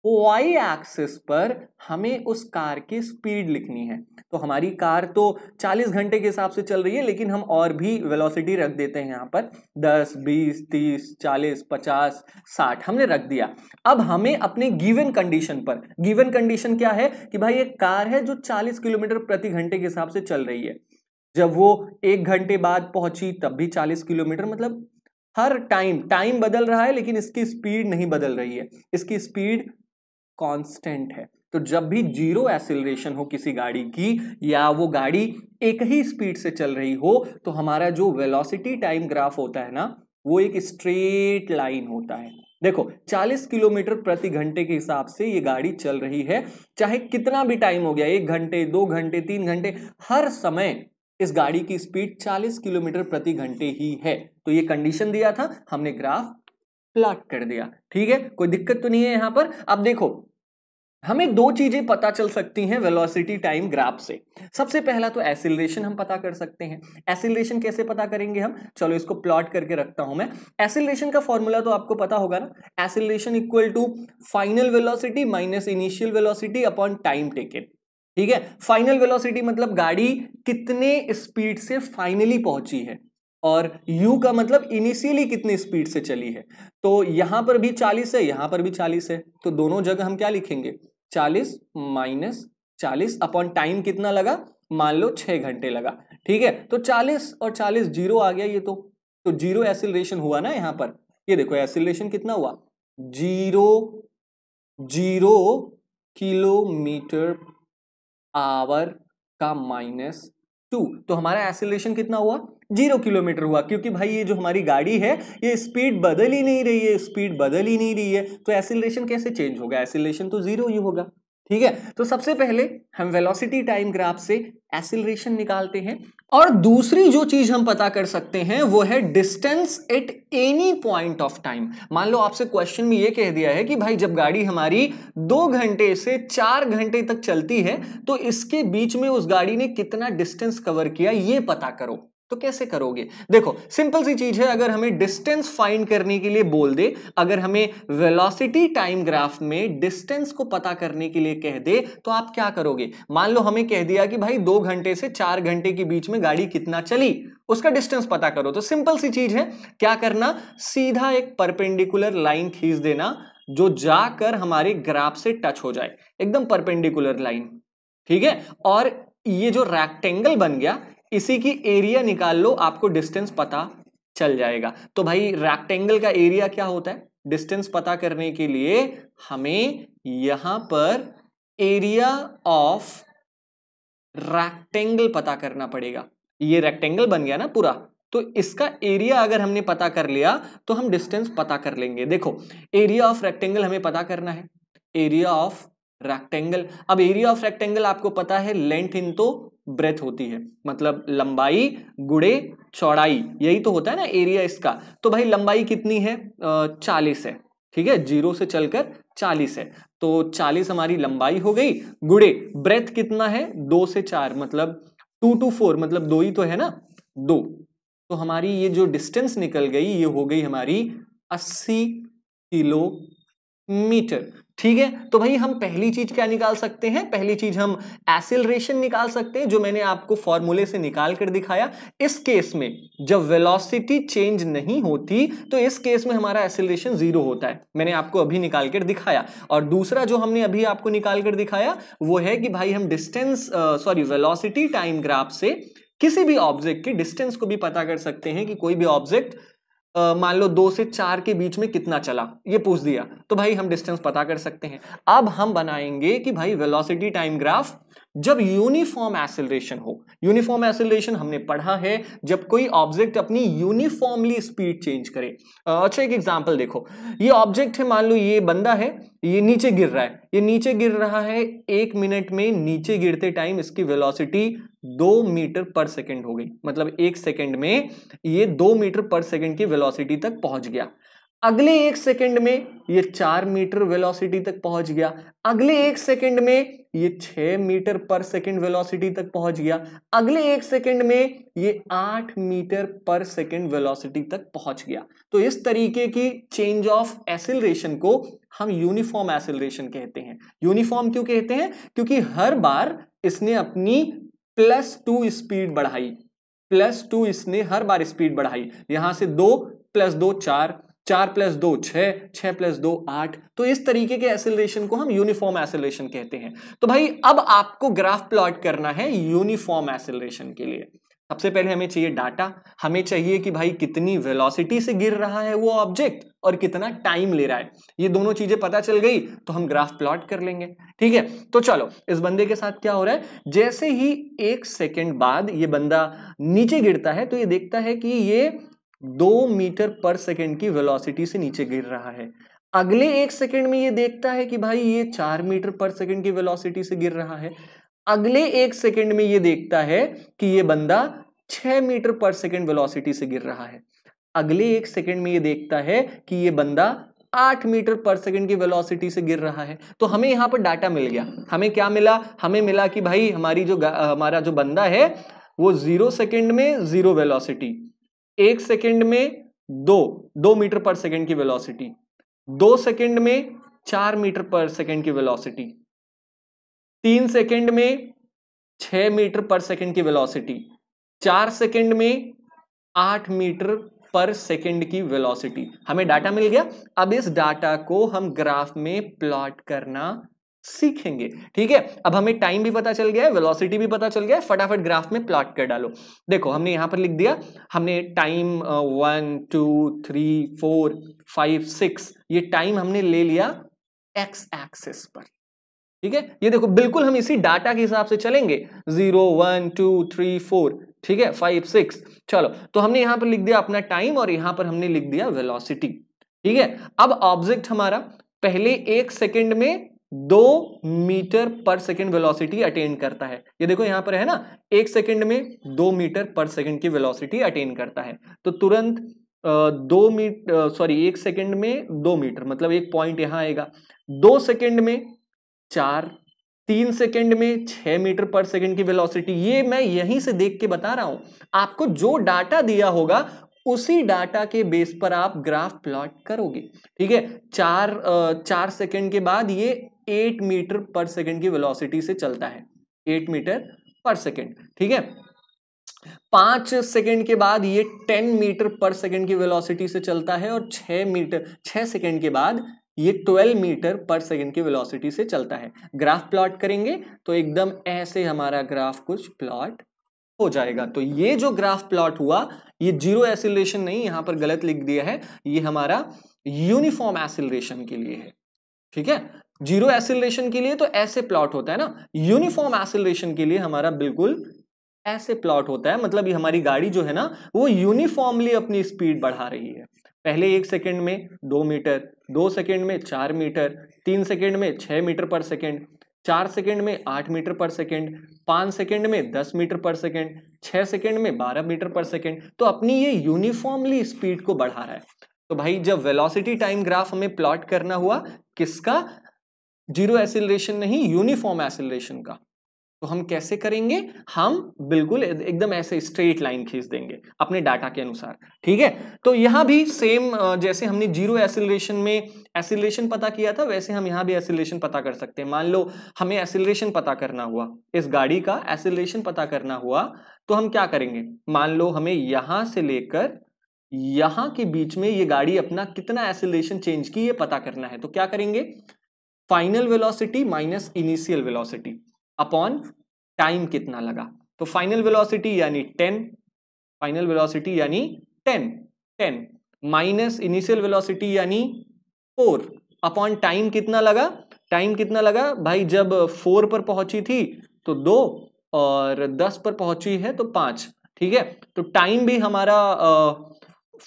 वाई एक्सिस पर हमें उस कार की स्पीड लिखनी है तो हमारी कार तो 40 घंटे के हिसाब से चल रही है लेकिन हम और भी वेलोसिटी रख देते हैं यहाँ पर 10, 20, 30, 40, 50, 60 हमने रख दिया अब हमें अपने गिवन कंडीशन पर गिवन कंडीशन क्या है कि भाई एक कार है जो 40 किलोमीटर प्रति घंटे के हिसाब से चल रही है जब वो एक घंटे बाद पहुंची तब भी चालीस किलोमीटर मतलब हर टाइम टाइम बदल रहा है लेकिन इसकी स्पीड नहीं बदल रही है इसकी स्पीड कांस्टेंट है तो जब भी जीरो एसिलेशन हो किसी गाड़ी की या वो गाड़ी एक ही स्पीड से चल रही हो तो हमारा जो वेलोसिटी टाइम ग्राफ होता है ना वो एक स्ट्रेट लाइन होता है देखो 40 किलोमीटर प्रति घंटे के हिसाब से ये गाड़ी चल रही है चाहे कितना भी टाइम हो गया एक घंटे दो घंटे तीन घंटे हर समय इस गाड़ी की स्पीड 40 किलोमीटर प्रति घंटे ही है तो ये कंडीशन दिया था हमने ग्राफ प्लॉट कर दिया ठीक है कोई दिक्कत तो नहीं है यहां पर अब देखो हमें दो चीजें पता चल सकती हैं वेलोसिटी टाइम ग्राफ से सबसे पहला तो एसिलेशन हम पता कर सकते हैं एसिलेशन कैसे पता करेंगे हम चलो इसको प्लॉट करके रखता हूं मैं एसिलेशन का फॉर्मूला तो आपको पता होगा ना acceleration equal to final velocity minus initial velocity upon time taken ठीक है फाइनल वेलोसिटी मतलब गाड़ी कितने स्पीड से फाइनली पहुंची है और u का मतलब इनिशियली कितनी स्पीड से चली है तो यहां पर भी 40 है यहां पर भी 40 है तो दोनों जगह हम क्या लिखेंगे 40 माइनस 40 अपॉन टाइम कितना लगा मान लो छः घंटे लगा ठीक है तो 40 और 40 जीरो आ गया ये तो तो जीरो एसिलेशन हुआ ना यहां पर ये देखो एसिलेशन कितना हुआ जीरो जीरो किलोमीटर आवर का माइनस टू तो हमारा एसिलेशन कितना हुआ जीरो किलोमीटर हुआ क्योंकि भाई ये जो हमारी गाड़ी है ये स्पीड बदल ही नहीं रही है स्पीड बदल ही नहीं रही है तो एसिलेशन कैसे चेंज होगा एसिलेशन तो जीरो ही होगा ठीक है तो सबसे पहले हम वेलोसिटी टाइम ग्राफ से एसिलेशन निकालते हैं और दूसरी जो चीज हम पता कर सकते हैं वो है distance at any point of time मान लो आपसे क्वेश्चन में ये कह दिया है कि भाई जब गाड़ी हमारी दो घंटे से चार घंटे तक चलती है तो इसके बीच में उस गाड़ी ने कितना डिस्टेंस कवर किया ये पता करो तो कैसे करोगे देखो सिंपल सी चीज है अगर हमें डिस्टेंस फाइंड करने के लिए बोल दे अगर हमें वेलोसिटी टाइम ग्राफ में डिस्टेंस को पता करने के लिए कह दे तो आप क्या करोगे मान लो हमें कह दिया कि भाई दो घंटे से चार घंटे के बीच में गाड़ी कितना चली उसका डिस्टेंस पता करो तो सिंपल सी चीज है क्या करना सीधा एक परपेंडिकुलर लाइन खींच देना जो जाकर हमारे ग्राफ से टच हो जाए एकदम परपेंडिकुलर लाइन ठीक है और ये जो रैक्टेंगल बन गया इसी की एरिया निकाल लो आपको डिस्टेंस पता चल जाएगा तो भाई रेक्टेंगल का एरिया क्या होता है डिस्टेंस पता करने के लिए हमें यहां पर एरिया ऑफ रेक्टेंगल पता करना पड़ेगा ये रेक्टेंगल बन गया ना पूरा तो इसका एरिया अगर हमने पता कर लिया तो हम डिस्टेंस पता कर लेंगे देखो एरिया ऑफ रेक्टेंगल हमें पता करना है एरिया ऑफ रेक्टेंगल अब एरिया ऑफ रेक्टेंगल आपको पता है लेंथ इन तो ब्रेथ होती है मतलब लंबाई गुड़े चौड़ाई यही तो होता है ना एरिया इसका तो भाई लंबाई कितनी है चालीस है ठीक है जीरो से चलकर चालीस है तो चालीस हमारी लंबाई हो गई गुड़े ब्रेथ कितना है दो से चार मतलब टू टू फोर मतलब दो ही तो है ना दो तो हमारी ये जो डिस्टेंस निकल गई ये हो गई हमारी अस्सी किलोमीटर ठीक है तो भाई हम पहली चीज क्या निकाल सकते हैं पहली चीज हम एसिलरेशन निकाल सकते हैं जो मैंने आपको फॉर्मूले से निकाल कर दिखाया इस केस में जब वेलोसिटी चेंज नहीं होती तो इस केस में हमारा एसिलरेशन जीरो होता है मैंने आपको अभी निकाल कर दिखाया और दूसरा जो हमने अभी आपको निकाल कर दिखाया वो है कि भाई हम distance sorry velocity time graph से किसी भी ऑब्जेक्ट की डिस्टेंस को भी पता कर सकते हैं कि कोई भी ऑब्जेक्ट मान लो दो से चार के बीच में कितना चला ये पूछ दिया तो भाई हम डिस्टेंस पता कर सकते हैं अब हम बनाएंगे कि भाई वेलोसिटी टाइम ग्राफ जब यूनिफॉर्म एसिलेशन हो यूनिफॉर्म एसिलेशन हमने पढ़ा है जब कोई ऑब्जेक्ट अपनी यूनिफॉर्मली स्पीड चेंज करे अच्छा एक एग्जांपल देखो ये ऑब्जेक्ट है मान लो ये बंदा है ये नीचे गिर रहा है ये नीचे गिर रहा है एक मिनट में नीचे गिरते टाइम इसकी वेलोसिटी दो मीटर पर सेकंड हो गई मतलब एक सेकंड में ये दो मीटर पर सेकंड की वेलोसिटी तक पहुंच गया अगले एक सेकंड में ये चार मीटर वेलोसिटी तक पहुंच गया अगले एक सेकंड में ये छह मीटर पर सेकंड वेलोसिटी तक पहुंच गया अगले एक सेकंड में ये आठ मीटर पर सेकंड वेलोसिटी तक पहुंच गया तो इस तरीके की चेंज ऑफ एसिलेशन को हम यूनिफॉर्म एसिलेशन कहते हैं यूनिफॉर्म क्यों कहते हैं क्योंकि हर बार इसने अपनी प्लस टू स्पीड बढ़ाई प्लस टू इसने हर बार स्पीड बढ़ाई यहां से दो प्लस दो चार चार प्लस दो छ प्लस दो आठ तो इस तरीके के एसिलेशन को हम यूनिफॉर्म एसिलेशन कहते हैं तो भाई अब आपको ग्राफ प्लॉट करना है यूनिफॉर्म एसिलेशन के लिए सबसे पहले हमें चाहिए डाटा हमें चाहिए कि भाई कितनी वेलोसिटी से गिर रहा है वो ऑब्जेक्ट और कितना टाइम ले रहा है ये दोनों चीजें पता चल गई तो हम ग्राफ प्लॉट कर लेंगे ठीक है तो चलो इस बंदे के साथ क्या हो रहा है जैसे ही एक सेकेंड बाद ये बंदा नीचे गिरता है तो ये देखता है कि ये दो मीटर पर सेकेंड की वेलोसिटी से नीचे गिर रहा है अगले एक सेकेंड में ये देखता है कि भाई ये चार मीटर पर सेकेंड की वेलोसिटी से गिर रहा है अगले एक सेकेंड में ये देखता है कि ये बंदा छह मीटर पर सेकेंड वेलोसिटी से गिर रहा है अगले एक सेकेंड में ये देखता है कि ये बंदा आठ मीटर पर सेकेंड की वेलोसिटी से गिर रहा है तो हमें यहां पर डाटा मिल गया हमें क्या मिला हमें मिला कि भाई हमारी जो हमारा जो बंदा है वो जीरो सेकेंड में जीरो वेलोसिटी एक सेकेंड में दो दो मीटर पर सेकेंड की वेलोसिटी दो सेकेंड में चार मीटर पर सेकेंड की वेलोसिटी तीन सेकेंड में छह मीटर पर सेकेंड की वेलोसिटी चार सेकेंड में आठ मीटर पर सेकेंड की वेलोसिटी हमें डाटा मिल गया अब इस डाटा को हम ग्राफ में प्लॉट करना सीखेंगे ठीक है अब हमें टाइम भी पता चल गया है वेलोसिटी भी पता चल गया है फटाफट ग्राफ में प्लॉट कर डालो देखो हमने यहां पर लिख दिया हमने time one two three four five six ये टाइम हमने ले लिया एक्स एक्सिस पर ठीक है ये देखो बिल्कुल हम इसी डाटा के हिसाब से चलेंगे zero one two three four ठीक है फाइव सिक्स चलो तो हमने यहां पर लिख दिया अपना टाइम और यहां पर हमने लिख दिया वेलोसिटी ठीक है अब ऑब्जेक्ट हमारा पहले एक सेकंड में दो मीटर पर सेकंड वेलोसिटी अटेन करता है ये देखो यहां पर है ना एक सेकंड में दो मीटर पर सेकंड की वेलोसिटी अटेन करता है तो तुरंत दो मीटर सॉरी एक सेकंड में दो मीटर मतलब एक पॉइंट यहां आएगा दो सेकंड में चार तीन सेकंड में छह मीटर पर सेकंड की वेलोसिटी ये मैं यहीं से देख के बता रहा हूं आपको जो डाटा दिया होगा उसी डाटा के बेस पर आप ग्राफ प्लॉट करोगे ठीक है चार चार सेकंड के बाद ये एट मीटर पर सेकेंड की वेलोसिटी से चलता है एट मीटर पर सेकेंड ठीक है पांच सेकेंड के बाद ये टेन मीटर पर सेकेंड की वेलोसिटी से चलता है और छह मीटर छह सेकेंड के बाद ये ट्वेल्व मीटर पर सेकेंड की वेलोसिटी से चलता है ग्राफ प्लॉट करेंगे तो एकदम ऐसे हमारा ग्राफ कुछ प्लॉट हो जाएगा तो ये जो ग्राफ प्लॉट हुआ ये जीरो एसिलेशन नहीं यहां पर गलत लिख दिया है ये हमारा यूनिफॉर्म एसिलेशन के लिए है ठीक है जीरो एसिलेशन के लिए तो ऐसे प्लॉट होता है ना यूनिफॉर्म एसिलेशन के लिए हमारा बिल्कुल ऐसे प्लॉट होता है मतलब ये हमारी गाड़ी जो है ना वो यूनिफॉर्मली अपनी स्पीड बढ़ा रही है पहले एक सेकेंड में दो मीटर दो सेकेंड में चार मीटर तीन सेकेंड में छः मीटर पर सेकेंड चार सेकेंड में आठ मीटर पर सेकेंड पाँच सेकेंड में दस मीटर पर सेकेंड छः सेकेंड में बारह मीटर पर सेकेंड तो अपनी ये यूनिफॉर्मली स्पीड को बढ़ा रहा है तो भाई जब वेलोसिटी टाइम ग्राफ हमें प्लॉट करना हुआ किसका जीरो एसिलेशन नहीं यूनिफॉर्म एसिलेशन का तो हम कैसे करेंगे हम बिल्कुल एकदम ऐसे स्ट्रेट लाइन खींच देंगे अपने डाटा के अनुसार ठीक है तो यहां भी सेम जैसे हमने जीरो एसिलेशन में एसिलेशन पता किया था वैसे हम यहां भी एसिलेशन पता कर सकते हैं मान लो हमें एसिलेशन पता करना हुआ इस गाड़ी का एसिलेशन पता करना हुआ तो हम क्या करेंगे मान लो हमें यहां से लेकर यहां के बीच में ये गाड़ी अपना कितना एसिलेशन चेंज की ये पता करना है तो क्या करेंगे final velocity minus initial velocity upon time कितना लगा तो फाइनल वेलोसिटी यानी 10 फाइनल वेलोसिटी यानी 10 10 माइनस इनिशियल वेलोसिटी यानी 4 अपॉन टाइम कितना लगा टाइम कितना लगा भाई जब 4 पर पहुंची थी तो दो और 10 पर पहुंची है तो पाँच ठीक है तो टाइम भी हमारा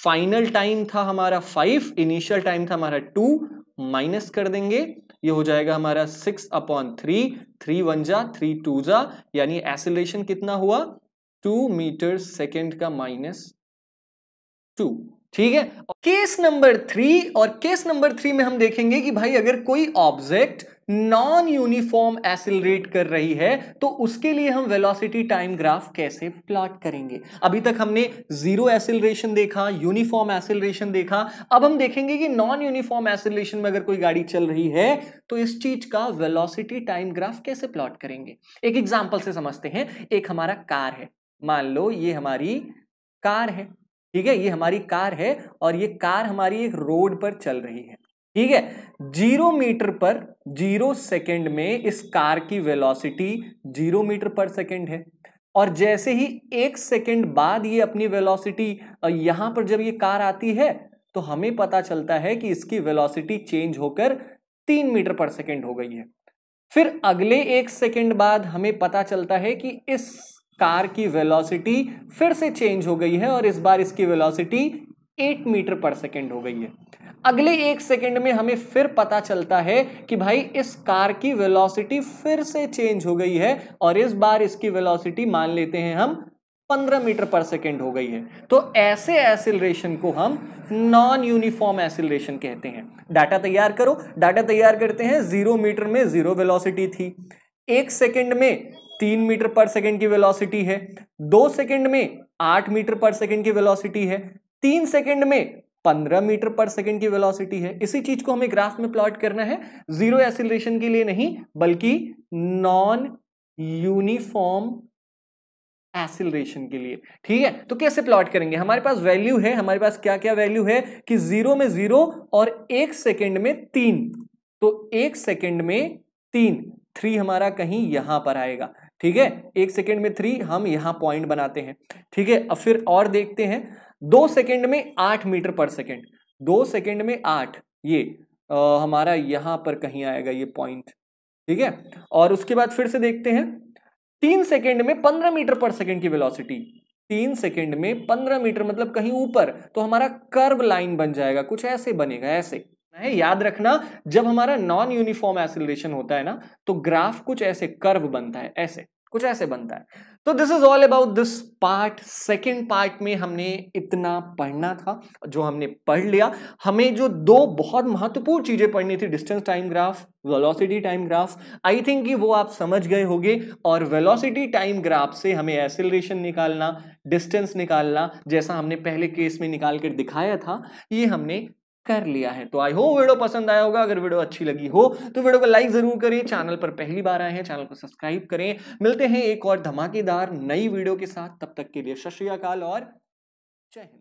फाइनल टाइम था हमारा फाइव इनिशियल टाइम था हमारा टू माइनस कर देंगे ये हो जाएगा हमारा six upon three three one जा थ्री टू जा यानी एसिलेशन कितना हुआ टू मीटर सेकेंड का माइनस टू ठीक है हम्म। केस नंबर थ्री और केस नंबर थ्री में हम देखेंगे कि भाई अगर कोई ऑब्जेक्ट नॉन यूनिफॉर्म एसिलरेट कर रही है तो उसके लिए हम वेलोसिटी टाइम ग्राफ कैसे प्लॉट करेंगे अभी तक हमने जीरो एसिलरेशन देखा यूनिफॉर्म एसिलरेशन देखा अब हम देखेंगे कि नॉन यूनिफॉर्म एसिलरेशन में अगर कोई गाड़ी चल रही है तो इस चीज का वेलोसिटी टाइम ग्राफ कैसे प्लॉट करेंगे एक एग्जाम्पल से समझते हैं एक हमारा कार है मान लो ये हमारी कार है ठीक है ये हमारी कार है और ये कार हमारी एक रोड पर चल रही है ठीक है जीरो मीटर पर जीरो सेकंड में इस कार की वेलोसिटी जीरो मीटर पर सेकेंड है और जैसे ही एक सेकेंड बाद ये अपनी वेलोसिटी यहां पर जब ये कार आती है तो हमें पता चलता है कि इसकी वेलोसिटी चेंज होकर तीन मीटर पर सेकेंड हो गई है फिर अगले एक सेकेंड बाद हमें पता चलता है कि इस कार की वेलोसिटी फिर से चेंज हो गई है और इस बार इसकी वेलोसिटी एट मीटर पर सेकेंड हो गई है अगले एक सेकेंड में हमें फिर पता चलता है कि भाई इस कार की वेलोसिटी फिर से चेंज हो गई है और इस बार इसकी वेलोसिटी मान लेते हैं हम 15 मीटर पर सेकेंड हो गई है तो ऐसे एसिलेशन को हम नॉन यूनिफॉर्म एसिलेशन कहते हैं डाटा तैयार करो डाटा तैयार करते हैं जीरो मीटर में जीरो वेलोसिटी थी एक सेकेंड में तीन मीटर पर सेकेंड की वेलोसिटी है दो सेकेंड में आठ मीटर पर सेकेंड की वेलोसिटी है तीन सेकेंड में पंद्रह मीटर पर सेकेंड की वेलोसिटी है इसी चीज को हमें ग्राफ में प्लॉट करना है जीरो एसिलेशन के लिए नहीं बल्कि नॉन यूनिफॉर्म एसिलेशन के लिए ठीक है तो कैसे प्लॉट करेंगे हमारे पास वैल्यू है हमारे पास क्या क्या वैल्यू है कि जीरो में जीरो और एक सेकेंड में तीन तो एक सेकेंड में तीन थ्री हमारा कहीं यहां पर आएगा ठीक है एक सेकेंड में थ्री हम यहाँ पॉइंट बनाते हैं ठीक है अब फिर और देखते हैं दो सेकेंड में आठ मीटर पर सेकेंड दो सेकेंड में आठ ये आ, हमारा यहाँ पर कहीं आएगा ये पॉइंट ठीक है और उसके बाद फिर से देखते हैं तीन सेकेंड में पंद्रह मीटर पर सेकेंड की वेलोसिटी तीन सेकेंड में पंद्रह मीटर मतलब कहीं ऊपर तो हमारा कर्व लाइन बन जाएगा कुछ ऐसे बनेगा ऐसे है याद रखना जब हमारा नॉन यूनिफॉर्म एसिलेशन होता है ना तो ग्राफ कुछ ऐसे कर्व बनता है ऐसे कुछ ऐसे बनता है तो this is all about this part second part में हमने इतना पढ़ना था जो हमने पढ़ लिया हमें जो दो बहुत महत्वपूर्ण चीजें पढ़नी थी distance time graph velocity time graph I think कि वो आप समझ गए होंगे और वेलोसिटी टाइम ग्राफ से हमें एसिलेशन निकालना डिस्टेंस निकालना जैसा हमने पहले केस में निकाल कर दिखाया था ये हमने कर लिया है तो आई होप वीडियो पसंद आया होगा अगर वीडियो अच्छी लगी हो तो वीडियो को लाइक जरूर करें चैनल पर पहली बार आए हैं चैनल को सब्सक्राइब करें मिलते हैं एक और धमाकेदार नई वीडियो के साथ तब तक के लिए सत श्रीकाल और जय हिंद